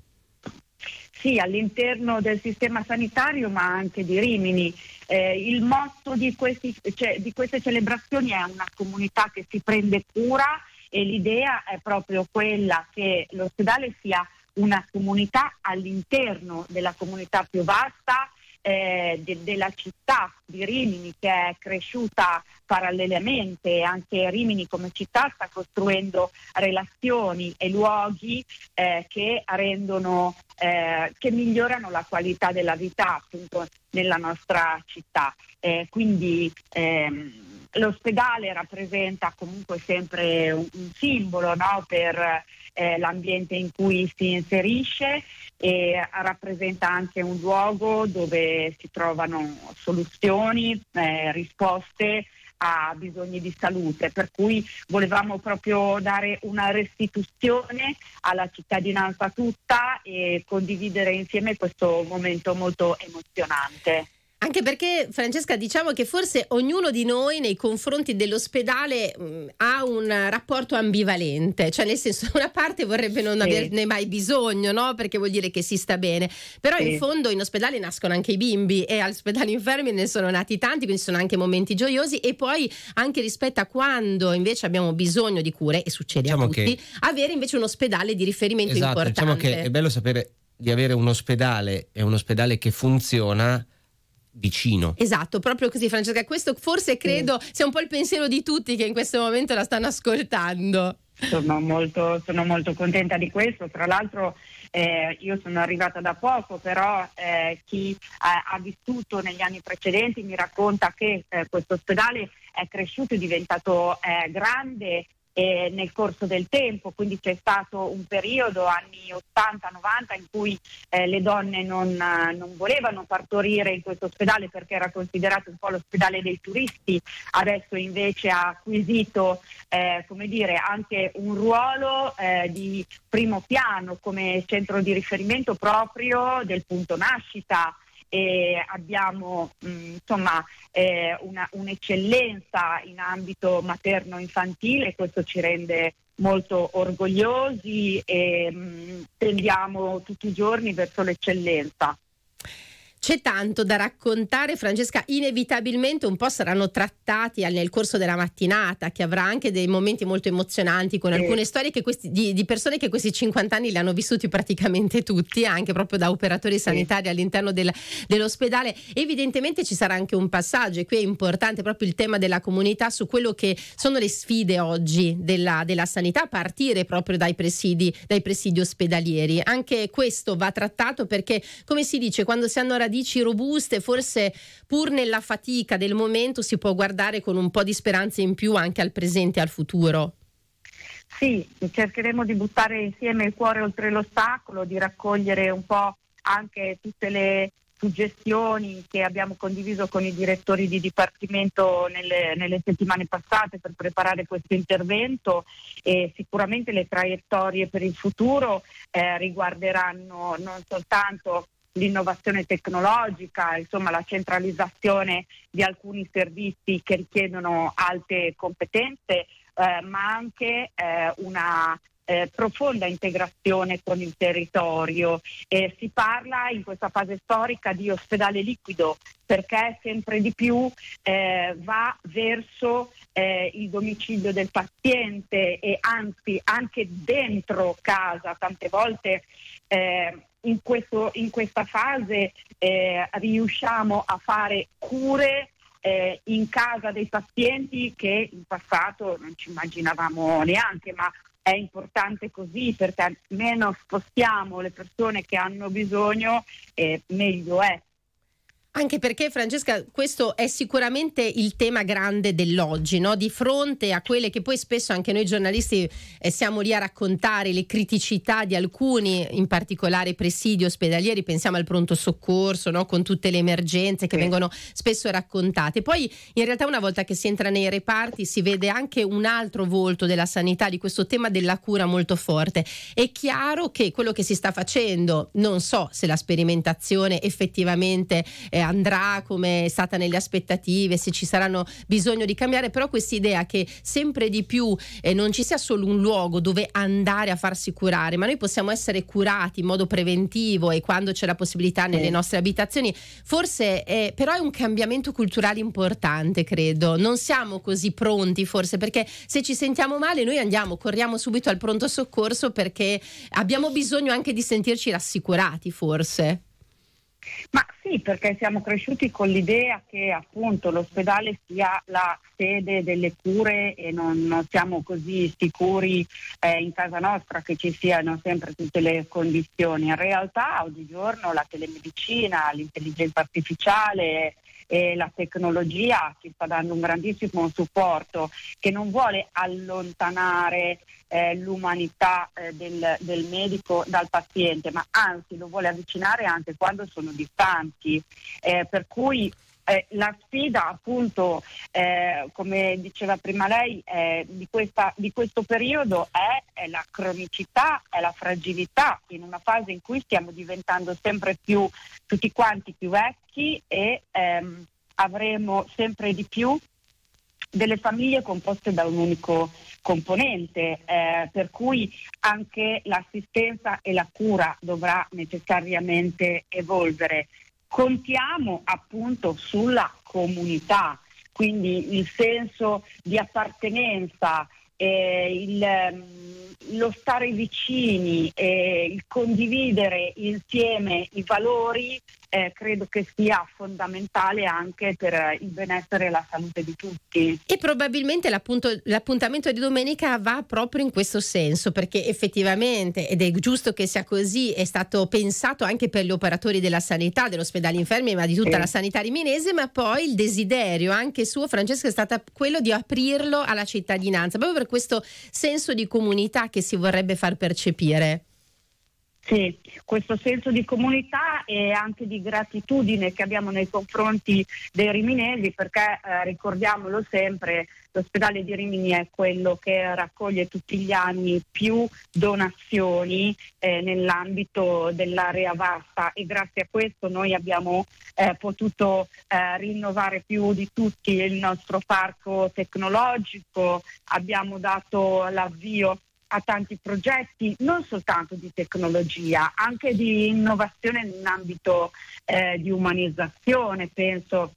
Speaker 3: sì, all'interno
Speaker 9: del sistema sanitario ma anche di Rimini. Eh, il motto di, questi, cioè, di queste celebrazioni è una comunità che si prende cura e l'idea è proprio quella che l'ospedale sia una comunità all'interno della comunità più vasta eh, de- della città di Rimini che è cresciuta parallelamente, anche Rimini come città sta costruendo relazioni e luoghi eh, che, rendono, eh, che migliorano la qualità della vita appunto nella nostra città. Eh, quindi ehm, l'ospedale rappresenta comunque sempre un, un simbolo no? per eh, l'ambiente in cui si inserisce e rappresenta anche un luogo dove si trovano soluzioni, eh, risposte a bisogni di salute, per cui volevamo proprio dare una restituzione alla cittadinanza tutta e condividere insieme questo
Speaker 3: momento molto emozionante. Anche perché, Francesca, diciamo che forse ognuno di noi nei confronti dell'ospedale mh, mm, ha un rapporto ambivalente, cioè nel senso una parte vorrebbe non sì. averne mai bisogno, no? Perché vuol dire che si sta bene, però sì. in fondo in ospedale nascono anche i bimbi e all'ospedale infermi ne sono nati tanti, quindi sono anche momenti gioiosi e poi anche rispetto a quando invece abbiamo bisogno di cure, e succede diciamo a tutti, che... avere invece un ospedale di riferimento esatto, importante. Diciamo che è
Speaker 2: bello sapere di avere un ospedale e un ospedale che funziona vicino.
Speaker 3: Esatto, proprio così Francesca, questo forse credo sì. sia un po' il pensiero di tutti che in questo momento la stanno ascoltando. Sono molto,
Speaker 9: sono molto contenta di questo, tra l'altro eh, io sono arrivata da poco, però eh, chi ha, eh, ha, vissuto negli anni precedenti mi racconta che eh, questo ospedale è cresciuto, è diventato eh, grande eh, nel corso del tempo, quindi c'è stato un periodo, anni 80-90, in cui eh, le donne non, eh, non, volevano partorire in questo ospedale perché era considerato un po' l'ospedale dei turisti, adesso invece ha acquisito eh, dire, anche un ruolo eh, di primo piano come centro di riferimento proprio del punto nascita e abbiamo mh, mm, insomma, eh, una, un'eccellenza in ambito materno-infantile, questo ci rende molto orgogliosi e mh, mm, tendiamo tutti i giorni verso l'eccellenza.
Speaker 3: C'è tanto da raccontare, Francesca. Inevitabilmente un po' saranno trattati nel corso della mattinata, che avrà anche dei momenti molto emozionanti con alcune eh. storie questi, di, di, persone che questi 50 anni li hanno vissuti praticamente tutti, anche proprio da operatori sanitari eh. all'interno del, dell'ospedale. Evidentemente ci sarà anche un passaggio, e qui è importante proprio il tema della comunità su quello che sono le sfide oggi della, della sanità, a partire proprio dai presidi, dai presidi ospedalieri. Anche questo va trattato perché, come si dice, quando si hanno radici radici robuste, forse pur nella fatica del momento si può guardare con un po' di speranza in più anche al
Speaker 9: presente e al futuro. Sì, cercheremo di buttare insieme il cuore oltre l'ostacolo, di raccogliere un po' anche tutte le suggestioni che abbiamo condiviso con i direttori di dipartimento nelle, nelle, settimane passate per preparare questo intervento e sicuramente le traiettorie per il futuro eh, riguarderanno non soltanto l'innovazione tecnologica, insomma la centralizzazione di alcuni servizi che richiedono alte competenze, eh, ma anche eh, una eh, profonda integrazione con il territorio. si parla in questa fase storica di ospedale liquido perché sempre di più eh, va verso eh, il domicilio del paziente e anzi anche dentro casa, tante volte eh, in, questo, in questa fase eh, riusciamo a fare cure eh, in casa dei pazienti che in passato non ci immaginavamo neanche, ma è importante così perché meno spostiamo le persone che hanno bisogno, eh,
Speaker 3: meglio è. Anche perché Francesca, questo è sicuramente il tema grande dell'oggi, no? di fronte a quelle che poi spesso anche noi giornalisti eh, siamo lì a raccontare, le criticità di alcuni, in particolare presidi ospedalieri, pensiamo al pronto soccorso, no? con tutte le emergenze che sì. vengono spesso raccontate. Poi in realtà una volta che si entra nei reparti si vede anche un altro volto della sanità, di questo tema della cura molto forte. È chiaro che quello che si sta facendo, non so se la sperimentazione effettivamente... Eh, andrà come è stata nelle aspettative, se ci saranno bisogno di cambiare, però questa idea che sempre di più eh, non ci sia solo un luogo dove andare a farsi curare, ma noi possiamo essere curati in modo preventivo e quando c'è la possibilità nelle nostre abitazioni, forse è, però è un cambiamento culturale importante, credo. Non siamo così pronti forse perché se ci sentiamo male noi andiamo, corriamo subito al pronto soccorso perché abbiamo bisogno anche di sentirci rassicurati forse.
Speaker 9: Ma sì, perché siamo cresciuti con l'idea che appunto l'ospedale sia la sede delle cure e non siamo così sicuri eh, in casa nostra che ci siano sempre tutte le condizioni. In realtà oggigiorno la telemedicina, l'intelligenza artificiale e la tecnologia ci sta dando un grandissimo supporto che non vuole allontanare eh, l'umanità eh, del, del, medico dal paziente, ma anzi lo vuole avvicinare anche quando sono distanti. Eh, per cui eh, la sfida appunto, eh, come diceva prima lei, di, questa, di, questo periodo è, è la cronicità, è la fragilità in una fase in cui stiamo diventando sempre più tutti quanti più vecchi e ehm, avremo sempre di più delle famiglie composte da un unico componente, eh, per cui anche l'assistenza e la cura dovrà necessariamente evolvere. Contiamo appunto sulla comunità, quindi il senso di appartenenza, eh, il, mm, lo stare vicini, eh, il condividere insieme i valori eh, credo che sia fondamentale anche per il benessere e la salute di tutti.
Speaker 3: E probabilmente l'appuntamento di domenica va proprio in questo senso, perché effettivamente, ed è giusto che sia così, è stato pensato anche per gli operatori della sanità, dell'ospedale infermi, ma di tutta eh. la sanità riminese, ma poi il desiderio anche suo, Francesco, è stato quello di aprirlo alla cittadinanza, proprio per questo senso di comunità che si vorrebbe
Speaker 9: far percepire. Sì, questo senso di comunità e anche di gratitudine che abbiamo nei confronti dei riminesi perché eh, ricordiamolo sempre, l'ospedale di Rimini è quello che raccoglie tutti gli anni più donazioni eh, nell'ambito dell'area vasta e grazie a questo noi abbiamo eh, potuto eh, rinnovare più di tutti il nostro parco tecnologico, abbiamo dato l'avvio a tanti progetti, non soltanto di tecnologia, anche di innovazione in ambito eh, di umanizzazione, penso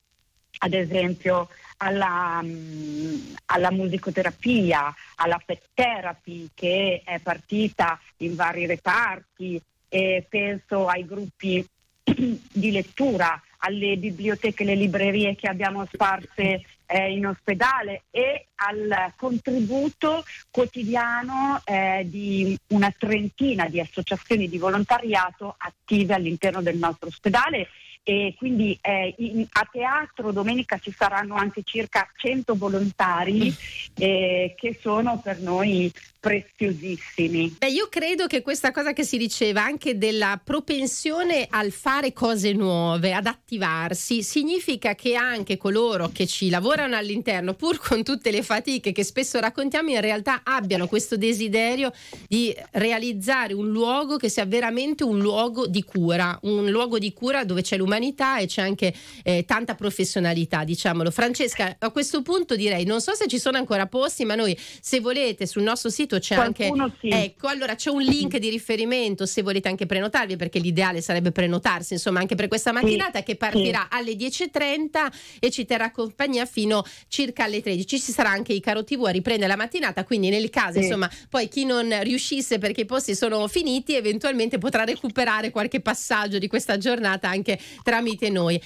Speaker 9: ad esempio alla, mm, alla, musicoterapia, alla pet therapy che è partita in vari reparti, e penso ai gruppi (clears throat) di lettura, alle biblioteche, le librerie che abbiamo sparse eh, in ospedale e al contributo quotidiano eh, di una trentina di associazioni di volontariato attive all'interno del nostro ospedale e quindi eh, in, a teatro domenica ci saranno anche circa 100 volontari mm. eh, che sono per noi preziosissimi.
Speaker 3: Beh, io credo che questa cosa che si diceva anche della propensione al fare cose nuove, ad attivarsi, significa che anche coloro che ci lavorano all'interno, pur con tutte le fatiche che spesso raccontiamo, in realtà abbiano questo desiderio di realizzare un luogo che sia veramente un luogo di cura, un luogo di cura dove c'è l'umanità e c'è anche eh, tanta professionalità, diciamolo. Francesca, a questo punto direi, non so se ci sono ancora posti, ma noi se volete sul nostro sito sito c'è Qualcuno anche... Sì. Ecco, allora c'è un link di riferimento se volete anche prenotarvi, perché l'ideale sarebbe prenotarsi, insomma, anche per questa mattinata sì, che partirà sì. alle 10.30 e ci terrà compagnia fino circa alle 13. Ci sarà anche i Caro TV a riprendere la mattinata, quindi nel caso, insomma, poi chi non riuscisse perché i posti sono finiti, eventualmente potrà recuperare qualche passaggio di questa giornata anche tramite noi.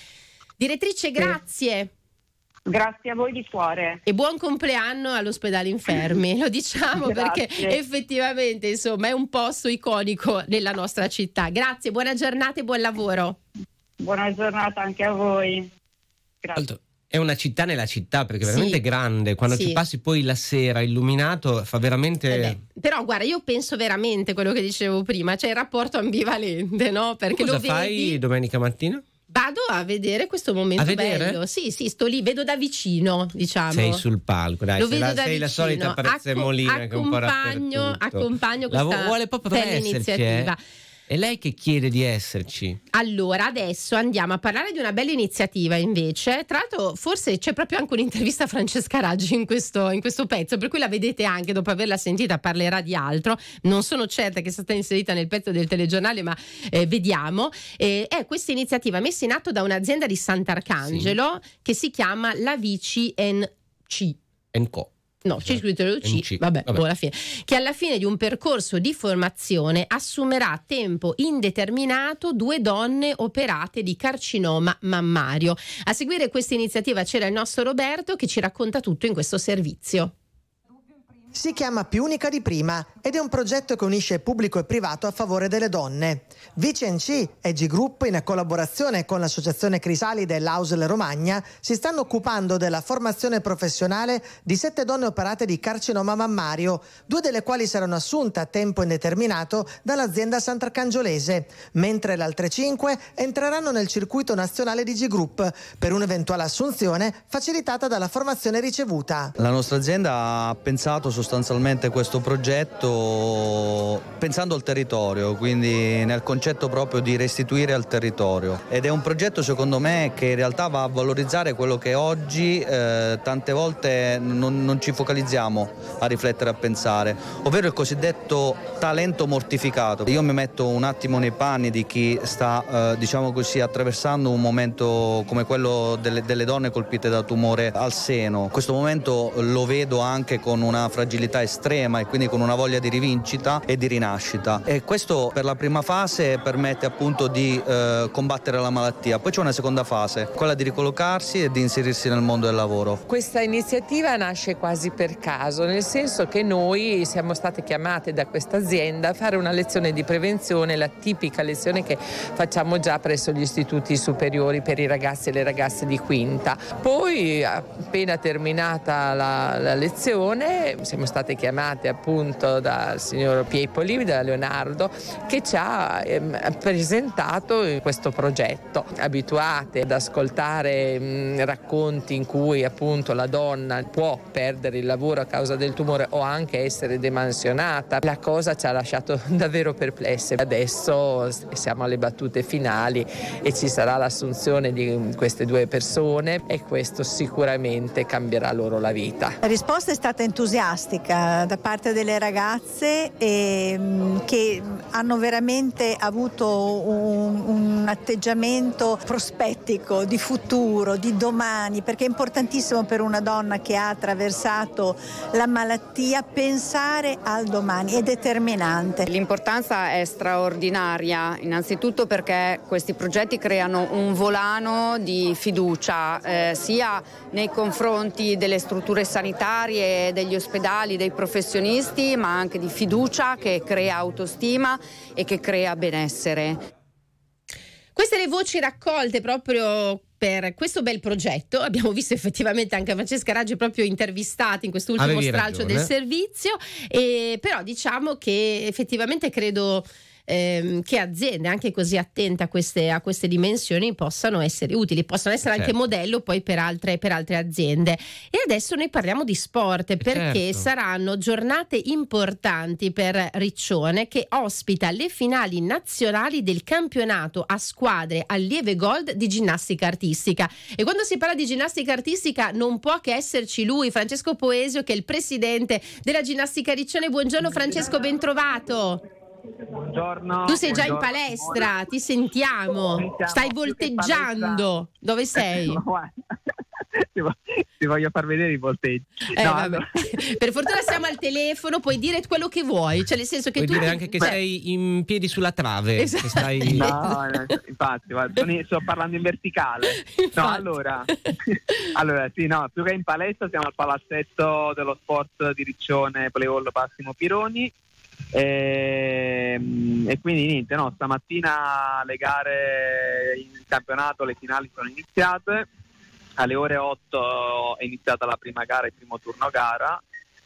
Speaker 3: Direttrice, grazie.
Speaker 9: Grazie a voi di cuore.
Speaker 3: E buon compleanno all'ospedale Infermi, lo diciamo (laughs) perché effettivamente insomma, è un posto iconico nella nostra città. Grazie, buona giornata e buon lavoro. Buona giornata anche a voi. Grazie.
Speaker 2: Alto è una città nella città perché è veramente sì, grande quando sì. ci passi poi la sera illuminato fa veramente eh
Speaker 3: però guarda io penso veramente quello che dicevo prima cioè il rapporto ambivalente no perché cosa lo vedi... fai
Speaker 2: domenica mattina?
Speaker 3: vado a vedere questo momento vedere? bello. Sì, sì, sto lì, vedo da vicino, diciamo. Sei sul
Speaker 2: palco, dai, Lo sei, la, sei la solita prezzemolina Acco- che un po' Accompagno, accompagno questa la vuole proprio esserci, eh? iniziativa. Eh? È lei che chiede di esserci.
Speaker 3: Allora, adesso andiamo a parlare di una bella iniziativa invece. Tra l'altro, forse c'è proprio anche un'intervista a Francesca Raggi in questo, in questo pezzo, per cui la vedete anche dopo averla sentita, parlerà di altro. Non sono certa che sia stata inserita nel pezzo del telegiornale, ma eh, vediamo. Eh, è questa iniziativa messa in atto da un'azienda di Sant'Arcangelo sì. che si chiama La Vici NC. NCO. No, cioè, circuito C, C, vabbè, vabbè. Alla fine, che alla fine di un percorso di formazione assumerà a tempo indeterminato due donne operate di carcinoma mammario. A seguire questa iniziativa c'era il nostro Roberto che ci racconta tutto in questo servizio
Speaker 10: si chiama Più Unica di Prima ed è un progetto che unisce pubblico e privato a favore delle donne. VCNC e G-Group, in collaborazione con l'associazione Crisalide e l'Ausel Romagna, si stanno occupando della formazione professionale di sette donne operate di carcinoma mammario, due delle quali saranno assunte a tempo indeterminato dall'azienda Sant'Arcangiolese, mentre le altre cinque entreranno nel circuito nazionale di G-Group per un'eventuale assunzione facilitata dalla formazione ricevuta.
Speaker 11: La nostra azienda ha pensato sostanzialmente sostanzialmente questo progetto pensando al territorio, quindi nel concetto proprio di restituire al territorio. Ed è un progetto secondo me che in realtà va a valorizzare quello che oggi eh, tante volte non, non ci focalizziamo a riflettere, a pensare, ovvero il cosiddetto talento mortificato. Io mi metto un attimo nei panni di chi sta, eh, diciamo così, attraversando un momento come quello delle, delle donne colpite da tumore al seno. Questo momento lo vedo anche con una fragilità fragilità estrema e quindi con una voglia di rivincita e di rinascita. E questo per la prima fase permette appunto di eh, combattere la malattia. Poi c'è una seconda fase, quella di ricollocarsi e di inserirsi nel mondo del lavoro.
Speaker 10: Questa iniziativa nasce quasi per caso, nel senso che noi siamo state chiamate da questa azienda a fare una lezione di prevenzione, la tipica lezione che facciamo già presso gli istituti superiori per i ragazzi e le ragazze di quinta. Poi appena terminata la, la lezione siamo siamo state chiamate appunto dal signor Piepoli, da Leonardo, che ci ha ehm, presentato questo progetto. Abituate ad ascoltare mh, racconti in cui appunto la donna può perdere il lavoro a causa del tumore o anche essere demansionata, la cosa ci ha lasciato (laughs) davvero perplesse. Adesso siamo alle battute finali e ci sarà l'assunzione di queste due persone e questo sicuramente cambierà loro la vita.
Speaker 9: La risposta è stata entusiasta fantastica da parte delle ragazze e, ehm, che hanno veramente avuto un, un, atteggiamento prospettico di futuro, di domani, perché è importantissimo per una donna che ha attraversato la malattia pensare al domani, è determinante. L'importanza è straordinaria, innanzitutto perché questi progetti creano un volano di fiducia eh, sia nei confronti delle strutture sanitarie, degli ospedali, culturali dei professionisti, ma anche di fiducia che crea autostima e che crea benessere. Queste le voci
Speaker 3: raccolte proprio per questo bel progetto. Abbiamo visto effettivamente anche Francesca Raggi proprio intervistata in quest'ultimo Avevi stralcio ragione. del servizio, e però diciamo che effettivamente credo ehm, che aziende anche così attente a queste, a queste, dimensioni possano essere utili, possono essere certo. anche modello poi per altre, per altre, aziende. E adesso noi parliamo di sport perché certo. saranno giornate importanti per Riccione che ospita le finali nazionali del campionato a squadre allieve gold di ginnastica artistica. E quando si parla di ginnastica artistica non può che esserci lui, Francesco Poesio, che è il presidente della ginnastica Riccione. Buongiorno Francesco, bentrovato. Buongiorno. Tu sei già in palestra, buongiorno. ti sentiamo. sentiamo. Stai volteggiando. Dove sei?
Speaker 12: (laughs) Ti voglio, far vedere i volteggi. Eh, no, no.
Speaker 3: (laughs) per fortuna siamo al telefono, puoi dire quello che vuoi. Cioè, nel senso che puoi tu dire anche che Beh.
Speaker 2: sei
Speaker 12: in piedi sulla trave.
Speaker 2: Esatto. Stai... No,
Speaker 12: infatti, guarda, sto parlando in verticale. Infatti. No, allora, (laughs) allora, sì, no, più che in palestra siamo al palazzetto dello sport di Riccione, Playhall Massimo Pironi. E, ehm, e, quindi niente, no, stamattina le gare in campionato, le finali sono iniziate, alle ore 8 è iniziata la prima gara, il primo turno gara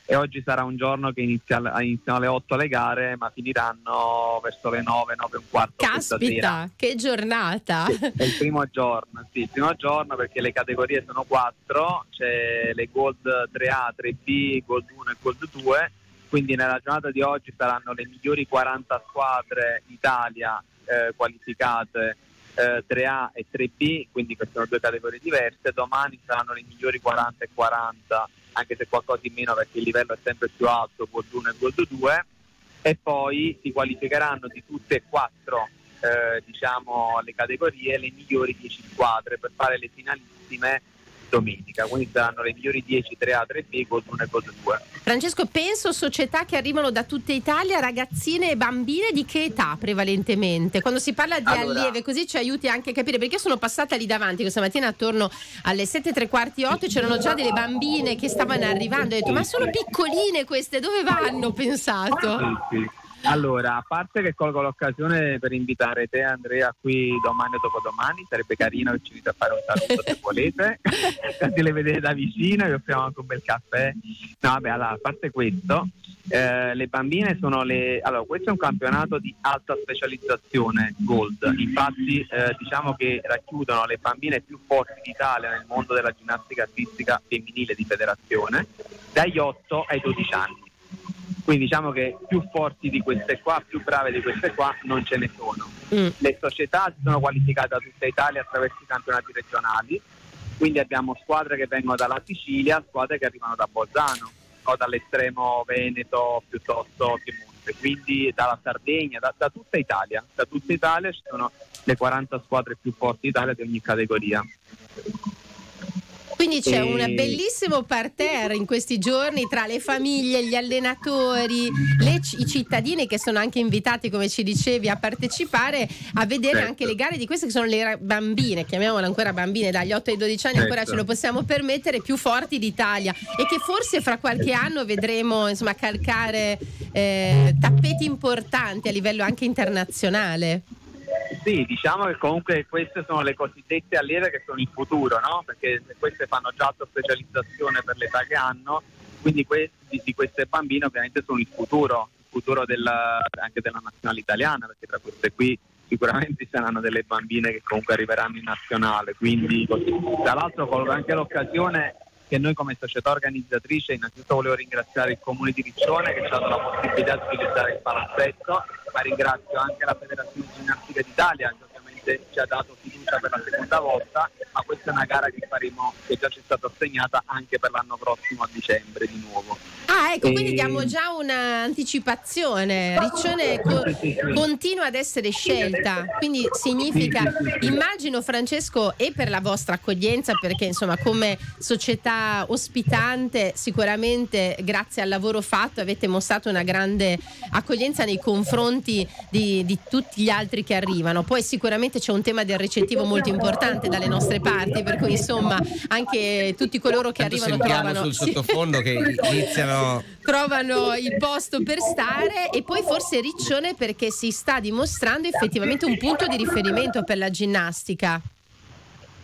Speaker 12: e oggi sarà un giorno che inizia, iniziano alle 8 le gare ma finiranno verso le 9, 9 e un quarto. Caspita,
Speaker 3: che giornata! Sì, è il
Speaker 12: primo giorno, sì, il primo giorno perché le categorie sono quattro, c'è le Gold 3A, 3B, Gold 1 e Gold 2 quindi nella giornata di oggi saranno le migliori 40 squadre Italia eh, qualificate eh, 3A e 3B, quindi queste sono due categorie diverse, domani saranno le migliori 40 e 40, anche se qualcosa in meno perché il livello è sempre più alto, Gold 1 e Gold 2, e poi si qualificheranno di tutte e quattro eh, diciamo, le categorie le migliori 10 squadre per fare le finalissime domenica, quindi saranno le migliori 10 3A, 3B, Gold 1 e Gold 2.
Speaker 3: Francesco, penso società che arrivano da tutta Italia, ragazzine e bambine di che età prevalentemente? Quando si parla di allora, allieve, così ci aiuti anche a capire, perché sono passata lì davanti questa mattina attorno alle 7 3 quarti 8 c'erano già delle bambine che stavano arrivando, ho detto ma sono piccoline queste, dove vanno? Ho Pensato.
Speaker 4: Sì, sì.
Speaker 12: Allora, a parte che colgo l'occasione per invitare te Andrea qui domani o dopodomani, sarebbe carino che ci venite a fare un saluto se volete, tanti (laughs) le vedete da vicino, e offriamo anche un bel caffè. No, vabbè, allora, a parte questo, eh, le bambine sono le... Allora, questo è un campionato di alta specializzazione Gold, infatti eh, diciamo che racchiudono le bambine più forti d'Italia nel mondo della ginnastica artistica femminile di federazione, dagli 8 ai 12 anni. Quindi diciamo che più forti di queste qua, più brave di queste qua non ce ne sono. Mm. Le società si sono qualificate da tutta Italia attraverso i campionati regionali, quindi abbiamo squadre che vengono dalla Sicilia, squadre che arrivano da Bolzano o dall'estremo Veneto piuttosto che Monte, quindi dalla Sardegna, da, da, tutta Italia. Da tutta Italia ci sono le 40 squadre più forti d'Italia di ogni categoria.
Speaker 3: Quindi c'è e... un bellissimo parterre in questi giorni tra le famiglie, gli allenatori, le, i cittadini che sono anche invitati, come ci dicevi, a partecipare, a vedere certo. anche le gare di queste che sono le bambine, chiamiamole ancora bambine, dagli 8 ai 12 anni certo. ancora ce certo. lo possiamo permettere, più forti d'Italia e che forse fra qualche certo. anno vedremo insomma, calcare eh, tappeti importanti a livello anche internazionale.
Speaker 12: Sì, diciamo che comunque queste sono le cosiddette allieve che sono il futuro, no? Perché queste fanno già specializzazione per l'età che hanno, quindi questi, di queste bambine ovviamente sono il futuro, il futuro della, anche della nazionale italiana, perché tra queste qui sicuramente ci saranno delle bambine che comunque arriveranno in nazionale, quindi tra l'altro colgo anche l'occasione che noi come società organizzatrice innanzitutto volevo ringraziare il comune di Riccione che ci ha dato la possibilità di utilizzare il palazzetto, ma ringrazio anche la Federazione Ginnastica d'Italia che Firenze ci ha dato fiducia per la seconda volta, ma questa è una gara che faremo, che già ci è stata assegnata anche per l'anno prossimo a dicembre di nuovo.
Speaker 3: Ah, ecco, e... quindi diamo già un'anticipazione. Riccione co- continua ad essere scelta, quindi significa, immagino Francesco, e per la vostra accoglienza, perché insomma come società ospitante sicuramente grazie al lavoro fatto avete mostrato una grande accoglienza nei confronti di, di tutti gli altri che arrivano. Poi sicuramente sicuramente c'è un tema del recettivo molto importante dalle nostre parti, per cui insomma anche tutti coloro che Tanto arrivano trovano sul (laughs) sottofondo
Speaker 2: che iniziano
Speaker 3: trovano il posto per stare e poi forse Riccione perché si sta dimostrando effettivamente un punto di riferimento per la ginnastica.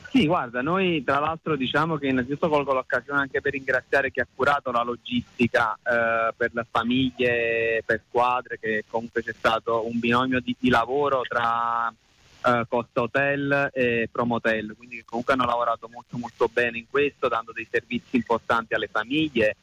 Speaker 12: Sì, guarda, noi tra l'altro diciamo che innanzitutto colgo l'occasione anche per ringraziare chi ha curato la logistica eh, per le famiglie, per squadre, che comunque c'è stato un binomio di, di lavoro tra eh, costa Hotel e Promotel, quindi comunque hanno lavorato molto molto bene in questo, dando dei servizi importanti alle famiglie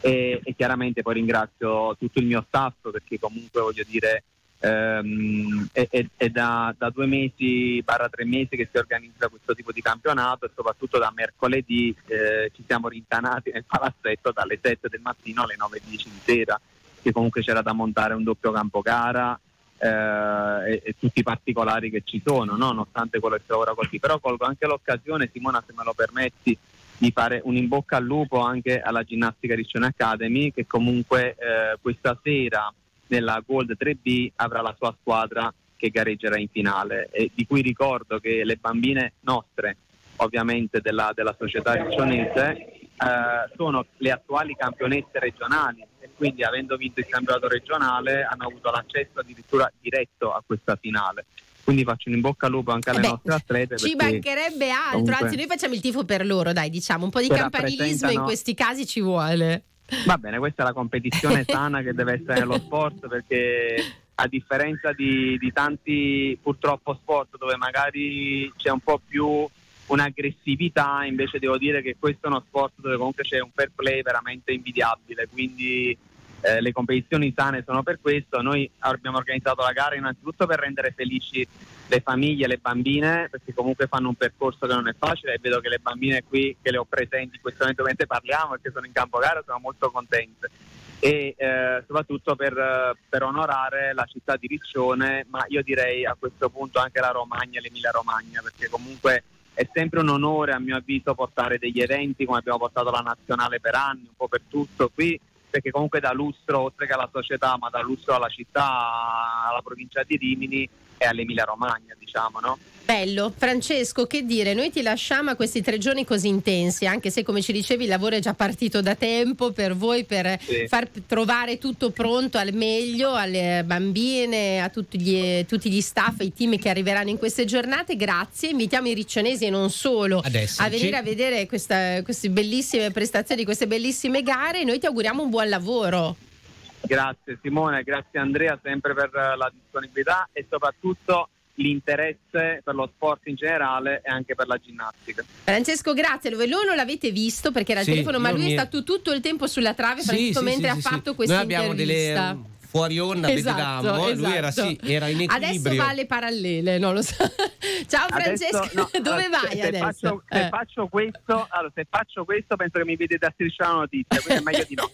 Speaker 12: e, e chiaramente poi ringrazio tutto il mio staff perché comunque voglio dire ehm, è, è, è da, da, due mesi barra tre mesi che si organizza questo tipo di campionato e soprattutto da mercoledì eh, ci siamo rintanati nel palazzetto dalle 7 del mattino alle 9.10 di sera che comunque c'era da montare un doppio campo gara eh, e, e, tutti i particolari che ci sono, no? nonostante quello che si lavora così. Però colgo anche l'occasione, Simona, se me lo permetti, di fare un in bocca al lupo anche alla Ginnastica Riccione Academy, che comunque eh, questa sera nella Gold 3B avrà la sua squadra che gareggerà in finale, e di cui ricordo che le bambine nostre, ovviamente della, della società riccionese, eh, sono le attuali campionesse regionali e quindi avendo vinto il campionato regionale hanno avuto l'accesso addirittura diretto a questa finale quindi faccio in bocca al lupo anche alle eh Beh, nostre atlete. Ci mancherebbe
Speaker 3: altro, anzi noi facciamo il tifo per loro, dai, diciamo, un po' di campanilismo in questi casi ci vuole.
Speaker 12: Va bene, questa è la competizione (laughs) sana che deve essere lo sport perché a differenza di, di tanti purtroppo sport dove magari c'è un po' più un'aggressività, invece devo dire che questo è uno sport dove comunque c'è un fair play veramente invidiabile, quindi eh, le competizioni sane sono per questo, noi abbiamo organizzato la gara innanzitutto per rendere felici le famiglie, le bambine, perché comunque fanno un percorso che non è facile e vedo che le bambine qui che le ho presenti in questo momento mentre parliamo e che sono in campo gara sono molto contente e eh, soprattutto per, per, onorare la città di Riccione, ma io direi a questo punto anche la Romagna l'Emilia Romagna, perché comunque è sempre un onore a mio avviso portare degli eventi come abbiamo portato la nazionale per anni, un po' per tutto qui, perché comunque da lustro oltre che alla società, ma da lustro alla città, alla provincia di Rimini è all'Emilia Romagna, diciamo, no?
Speaker 3: Bello, Francesco, che dire, noi ti lasciamo a questi tre giorni così intensi, anche se come ci dicevi il lavoro è già partito da tempo per voi, per sì. far trovare tutto pronto al meglio alle bambine, a tutti gli, tutti gli staff, i team che arriveranno in queste giornate. Grazie, invitiamo i riccionesi e non solo Adesso, a venire a vedere questa, queste bellissime prestazioni, queste bellissime gare. Noi ti auguriamo un buon lavoro.
Speaker 12: Grazie Simone, grazie Andrea sempre per la disponibilità e soprattutto l'interesse per lo sport in generale e anche per la ginnastica.
Speaker 3: Francesco, grazie. Lui non l'avete visto perché era il sì, telefono, ma lui mi... è stato tutto il tempo sulla trave, sì, sì mentre sì, ha fatto sì. questa Noi intervista. delle,
Speaker 2: fuori onda esatto, vedevamo, esatto. lui era, esatto.
Speaker 3: sì, era, in equilibrio. Adesso va alle parallele, non lo so. (laughs) Ciao Francesco, no, (laughs) dove allora, vai se, adesso? Faccio, eh. se,
Speaker 12: faccio questo, allora, se, faccio, questo, penso che mi vede da striscia la notizia, quindi è meglio di no.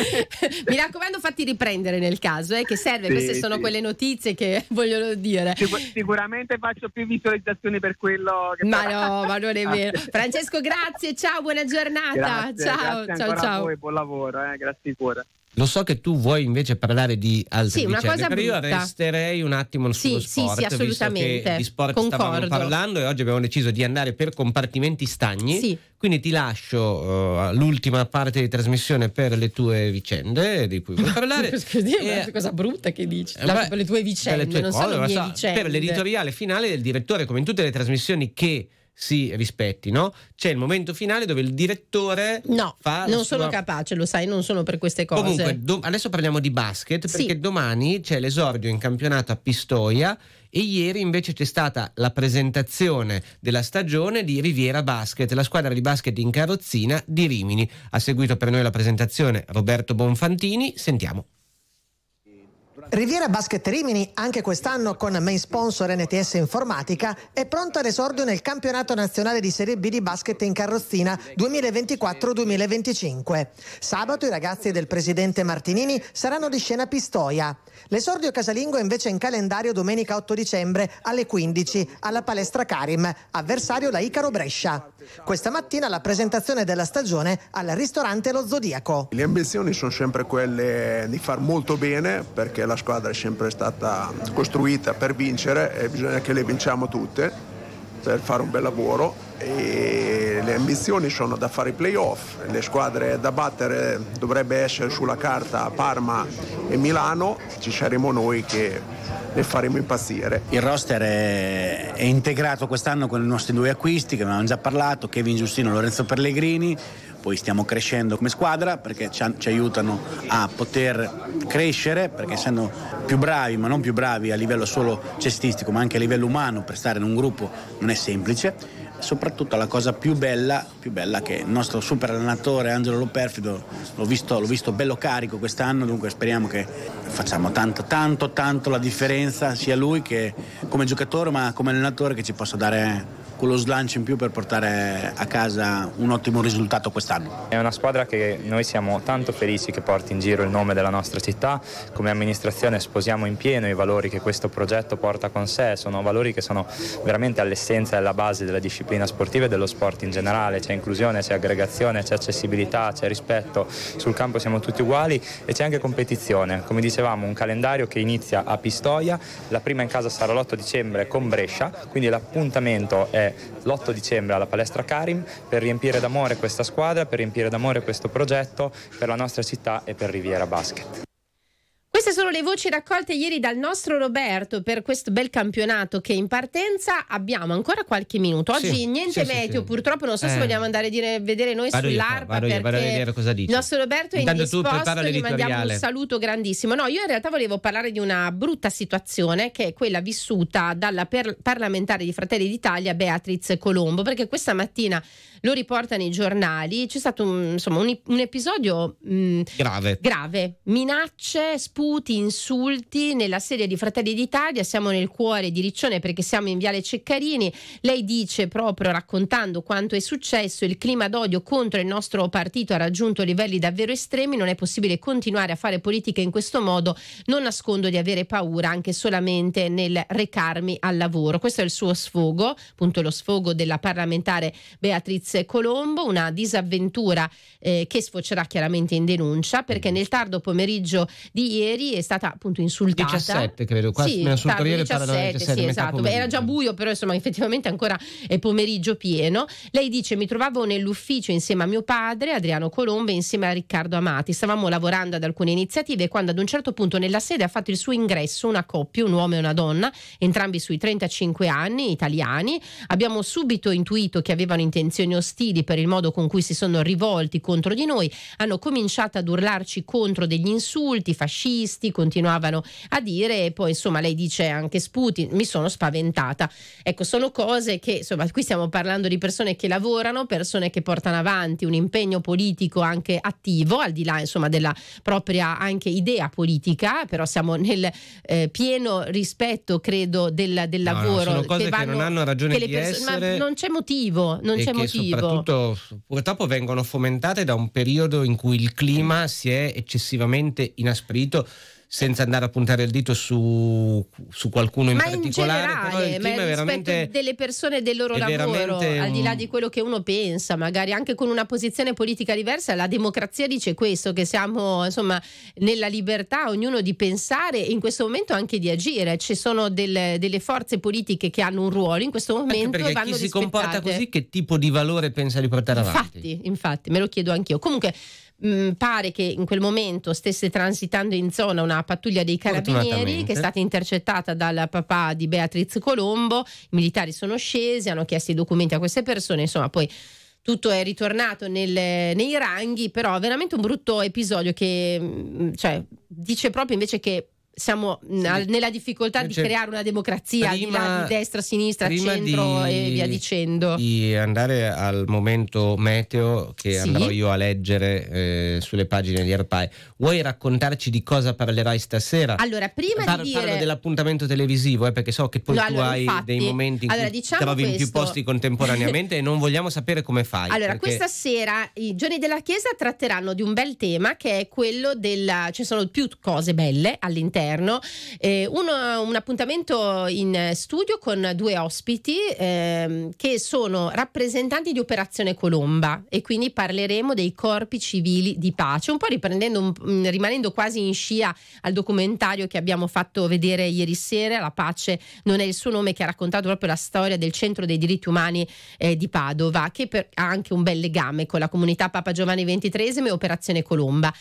Speaker 3: (laughs) mi raccomando fatti riprendere nel caso, eh, che serve, sì, queste sono sì. quelle notizie che vogliono dire. Sicur-
Speaker 12: sicuramente faccio più visualizzazioni per quello che... Ma farà. no, ma non è vero.
Speaker 3: Francesco, grazie, ciao, buona giornata. Grazie, ciao, grazie ciao, ciao.
Speaker 2: A
Speaker 12: voi, buon lavoro, eh, grazie di cuore.
Speaker 2: Lo so che tu vuoi invece parlare di altre sì, vicende, una cosa però brutta. io resterei un attimo sullo sì, sport, sì, sì, assolutamente. di sport Concordo. stavamo parlando e oggi abbiamo deciso di andare per compartimenti stagni, sì. quindi ti lascio uh, eh, l'ultima parte di trasmissione per le tue vicende di cui vuoi (laughs) parlare.
Speaker 3: Scusi, eh, è una cosa brutta che dici, eh, beh, per le tue vicende, le tue non cose, sono le so, vicende. Per l'editoriale
Speaker 2: finale del direttore, come in tutte le trasmissioni che si rispetti, no? C'è il momento finale dove il direttore no, fa. Non sua... sono
Speaker 3: capace, lo sai, non sono per queste cose. Comunque,
Speaker 2: do... adesso parliamo di basket perché sì. domani c'è l'esordio in campionato a Pistoia. E ieri invece c'è stata la presentazione della stagione di Riviera Basket, la squadra di basket in carrozzina di Rimini. Ha seguito per noi la presentazione Roberto Bonfantini. Sentiamo.
Speaker 10: Riviera Basket Rimini, anche quest'anno con main sponsor NTS Informatica, è pronto ad esordio nel campionato nazionale di Serie B di basket in carrozzina 2024-2025. Sabato i ragazzi del presidente Martinini saranno di scena a Pistoia. L'esordio casalingo è invece in calendario domenica 8 dicembre alle 15 alla palestra Karim, avversario la Icaro Brescia. Questa mattina la presentazione della stagione al ristorante Lo Zodiaco.
Speaker 8: Le ambizioni sono sempre quelle di far molto bene perché la squadra è sempre stata costruita per vincere e bisogna che le vinciamo tutte per fare un bel lavoro e le ambizioni sono da fare i playoff, le squadre da battere dovrebbe essere sulla carta Parma e Milano, ci saremo noi
Speaker 1: che le faremo impazzire. Il roster è, è integrato quest'anno con i nostri due acquisti che avevamo già parlato, Kevin Giustino e Lorenzo Pellegrini poi stiamo crescendo come squadra perché ci, aiutano a poter crescere, perché essendo più bravi, ma non più bravi a livello solo cestistico, ma anche a livello umano, per stare in un gruppo non è semplice. Soprattutto la cosa più bella, più bella che il nostro super allenatore Angelo Loperfido, l'ho visto, l'ho visto bello carico quest'anno, dunque speriamo che facciamo tanto, tanto, tanto la differenza sia lui che come giocatore ma come allenatore che ci possa dare quello slancio in più per portare a casa un ottimo risultato quest'anno.
Speaker 7: È una squadra che noi siamo tanto felici che porti in giro il nome della nostra città, come amministrazione sposiamo in pieno i valori che questo progetto porta con sé, sono valori che sono veramente all'essenza e alla base della disciplina sportiva e dello sport in generale, c'è inclusione, c'è aggregazione, c'è accessibilità, c'è rispetto, sul campo siamo tutti uguali e c'è anche competizione, come dicevamo un calendario che inizia a Pistoia, la prima in casa sarà l'8 dicembre con Brescia, quindi l'appuntamento è l'8 dicembre alla palestra Karim per riempire d'amore questa squadra, per riempire d'amore questo progetto, per la nostra città e per Riviera Basket.
Speaker 3: Queste sono le voci raccolte ieri dal nostro Roberto per questo bel campionato che è in partenza. Abbiamo ancora qualche minuto. Oggi sì, niente sì, meteo, sì, purtroppo non so eh. se vogliamo andare a dire, vedere noi vado sull'arpa io, io, perché cosa dice. il nostro Roberto è Intanto indisposto, gli mandiamo un saluto grandissimo. No, io in realtà volevo parlare di una brutta situazione che è quella vissuta dalla per- parlamentare di Fratelli d'Italia Beatriz Colombo, perché questa mattina lo riportano i giornali, c'è stato un, insomma, un, un episodio mh, mm, grave. grave, minacce, spugne rifiuti, insulti nella serie di Fratelli d'Italia, siamo nel cuore di Riccione perché siamo in Viale Ceccarini, lei dice proprio raccontando quanto è successo, il clima d'odio contro il nostro partito ha raggiunto livelli davvero estremi, non è possibile continuare a fare politica in questo modo, non nascondo di avere paura anche solamente nel recarmi al lavoro. Questo è il suo sfogo, appunto lo sfogo della parlamentare Beatriz Colombo, una disavventura eh, che sfocerà chiaramente in denuncia perché nel tardo pomeriggio di ieri ieri è stata appunto insultata. 17
Speaker 2: credo, quasi sì, insultoriere 17, 17, sì, esatto. Pomeriggio. Era già
Speaker 3: buio, però insomma effettivamente ancora è pomeriggio pieno. Lei dice mi trovavo nell'ufficio insieme a mio padre, Adriano Colombe, insieme a Riccardo Amati. Stavamo lavorando ad alcune iniziative quando ad un certo punto nella sede ha fatto il suo ingresso una coppia, un uomo e una donna, entrambi sui 35 anni, italiani. Abbiamo subito intuito che avevano intenzioni ostili per il modo con cui si sono rivolti contro di noi. Hanno cominciato ad urlarci contro degli insulti fascisti questi continuavano a dire e poi insomma lei dice anche Sputin, mi sono spaventata. Ecco, sono cose che insomma qui stiamo parlando di persone che lavorano, persone che portano avanti un impegno politico anche attivo, al di là insomma della propria anche idea politica, però siamo nel eh, pieno rispetto credo del, del no, lavoro. No, che, vanno, che non hanno ragione di perso- essere. Ma non c'è motivo, non c'è motivo.
Speaker 2: Soprattutto purtroppo vengono fomentate da un periodo in cui il clima si è eccessivamente inasprito senza andare a puntare il dito su, su qualcuno in ma particolare. In generale, però ma è veramente
Speaker 3: delle persone del loro lavoro, un... al di là di quello che uno pensa, magari anche con una posizione politica diversa, la democrazia dice questo, che siamo insomma nella libertà ognuno di pensare e in questo momento anche di agire. Ci sono del, delle forze politiche che hanno un ruolo in questo momento. Anche perché chi si comporta così
Speaker 2: che tipo di valore pensa di portare avanti?
Speaker 3: Infatti, infatti, me lo chiedo anch'io. Comunque mh, mm, pare che in quel momento stesse transitando in zona una pattuglia dei carabinieri che è stata intercettata dal papà di Beatriz Colombo, i militari sono scesi, hanno chiesto i documenti a queste persone, insomma poi tutto è ritornato nel, nei ranghi, però veramente un brutto episodio che mm, cioè, dice proprio invece che siamo sì. nella difficoltà eh, di cioè, creare una democrazia prima, di, di destra, sinistra, centro di, e via dicendo.
Speaker 2: Di andare al momento meteo che sì. andrò io a leggere eh, sulle pagine di Arpai. Vuoi raccontarci di cosa parlerai stasera?
Speaker 3: Allora, prima Par- di dire parlo
Speaker 2: dell'appuntamento televisivo, eh, perché so che poi no, allora, tu hai infatti, dei momenti in allora, cui diciamo trovi questo. in più posti contemporaneamente e non vogliamo sapere come fai. Allora, perché... questa
Speaker 3: sera i giorni della Chiesa tratteranno di un bel tema che è quello della ci sono più cose belle all'interno all'interno. Eh, uno, un appuntamento in studio con due ospiti ehm, che sono rappresentanti di Operazione Colomba e quindi parleremo dei corpi civili di pace, un po' riprendendo, mm, rimanendo quasi in scia al documentario che abbiamo fatto vedere ieri sera, La pace non è il suo nome, che ha raccontato proprio la storia del Centro dei diritti umani eh, di Padova, che per, ha anche un bel legame con la comunità Papa Giovanni XXIII e Operazione Colomba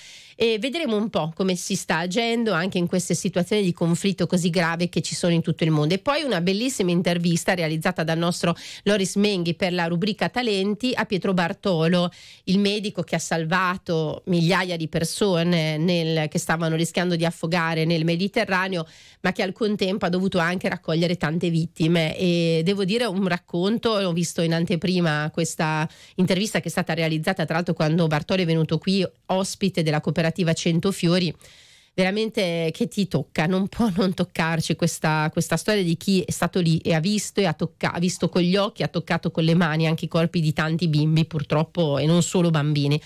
Speaker 3: e vedremo un po' come si sta agendo anche in queste situazioni di conflitto così grave che ci sono in tutto il mondo. E poi una bellissima intervista realizzata dal nostro Loris Menghi per la rubrica Talenti a Pietro Bartolo, il medico che ha salvato migliaia di persone nel, che stavano rischiando di affogare nel Mediterraneo, ma che al contempo ha dovuto anche raccogliere tante vittime. E devo dire un racconto, ho visto in anteprima questa intervista che è stata realizzata tra l'altro quando Bartolo è venuto qui ospite della cooperazione Cento Fiori. veramente che ti tocca, non può (laughs) non toccarci questa, questa, storia di chi è stato lì e ha visto e ha, tocca- ha visto con gli occhi, ha toccato con le mani anche i corpi di tanti bimbi purtroppo e non solo bambini.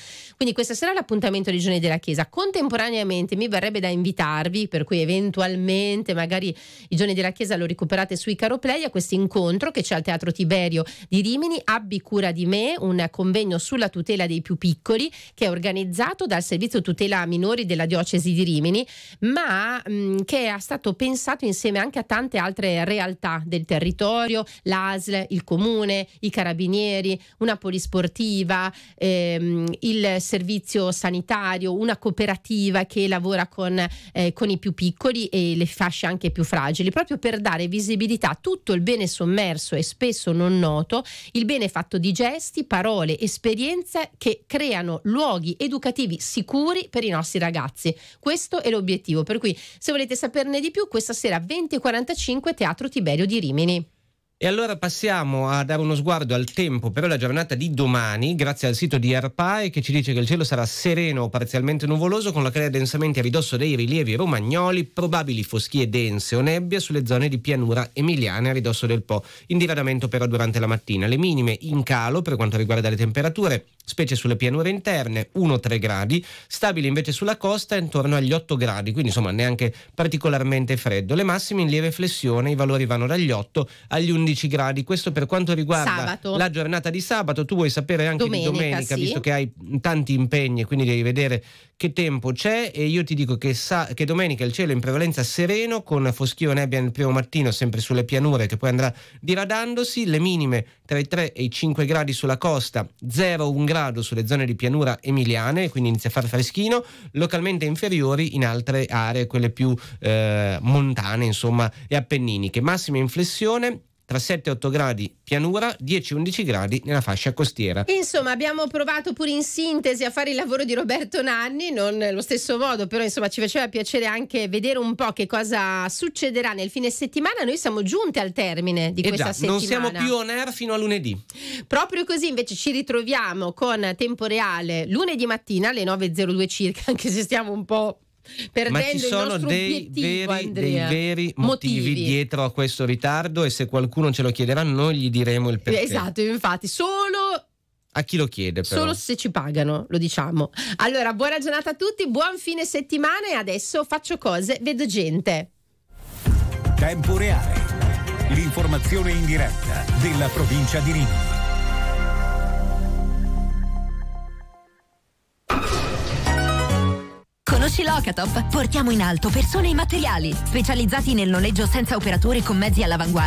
Speaker 3: Quindi questa sera l'appuntamento dei Giorni della Chiesa. Contemporaneamente mi verrebbe da invitarvi, per cui eventualmente magari i Giorni della Chiesa lo recuperate sui Caroplay, a questo incontro che c'è al Teatro Tiberio di Rimini, Abbi cura di me, un convegno sulla tutela dei più piccoli che è organizzato dal Servizio Tutela Minori della Diocesi di Rimini, ma mh, mm, che è stato pensato insieme anche a tante altre realtà del territorio, l'ASL, il comune, i carabinieri, una polisportiva, ehm, il servizio sanitario, una cooperativa che lavora con, eh, con i più piccoli e le fasce anche più fragili, proprio per dare visibilità a tutto il bene sommerso e spesso non noto, il bene fatto di gesti, parole, esperienze che creano luoghi educativi sicuri per i nostri ragazzi. Questo è l'obiettivo, per cui se volete saperne di più, questa sera 20.45 Teatro Tiberio di Rimini.
Speaker 2: E allora passiamo a dare uno sguardo al tempo per la giornata di domani, grazie al sito di ARPAE che ci dice che il cielo sarà sereno o parzialmente nuvoloso con la crea densamente a ridosso dei rilievi romagnoli, probabili foschie dense o nebbia sulle zone di pianura emiliana a ridosso del Po. In diradamento però durante la mattina. Le minime in calo per quanto riguarda le temperature, specie sulle pianure interne, 1-3 gradi, stabili invece sulla costa intorno agli 8 gradi, quindi insomma neanche particolarmente freddo. Le massime in lieve flessione, i valori vanno dagli 8 agli 11 11 gradi. Questo per quanto riguarda sabato. la giornata di sabato. Tu vuoi sapere anche domenica, di domenica, sì. visto che hai tanti impegni e quindi devi vedere che tempo c'è. E io ti dico che, che domenica il cielo è in prevalenza sereno, con foschio e nebbia nel primo mattino, sempre sulle pianure, che poi andrà diradandosi. Le minime tra i 3 e i 5 gradi sulla costa, 0-1 grado sulle zone di pianura emiliane, quindi inizia a far freschino. Localmente inferiori in altre aree, quelle più eh, montane, insomma, e appenniniche. Massima inflessione tra 7 e 8 gradi pianura, 10-11 gradi nella fascia costiera.
Speaker 3: Insomma, abbiamo provato pure in sintesi a fare il lavoro di Roberto Nanni, non nello stesso modo, però insomma ci faceva piacere anche vedere un po' che cosa succederà nel fine settimana. Noi siamo giunti al termine di e eh questa già, settimana. Non siamo più on
Speaker 2: air fino a lunedì.
Speaker 3: Proprio così invece ci ritroviamo con tempo reale lunedì mattina alle 9.02 circa, (laughs) anche se stiamo un po' perdendo Ma ci sono dei veri, dei veri
Speaker 2: motivi, motivi, dietro a questo ritardo e se qualcuno ce lo chiederà noi gli diremo il perché. Esatto,
Speaker 3: infatti, solo
Speaker 2: a chi lo chiede però. Solo se
Speaker 3: ci pagano, lo diciamo. Allora, buona giornata a tutti, buon fine settimana e adesso faccio cose, vedo gente.
Speaker 1: Tempo reale. L'informazione in diretta della provincia di Rimini.
Speaker 9: Conosci Locatop? Portiamo in alto persone e materiali, specializzati nel
Speaker 12: noleggio senza operatore con mezzi all'avanguardia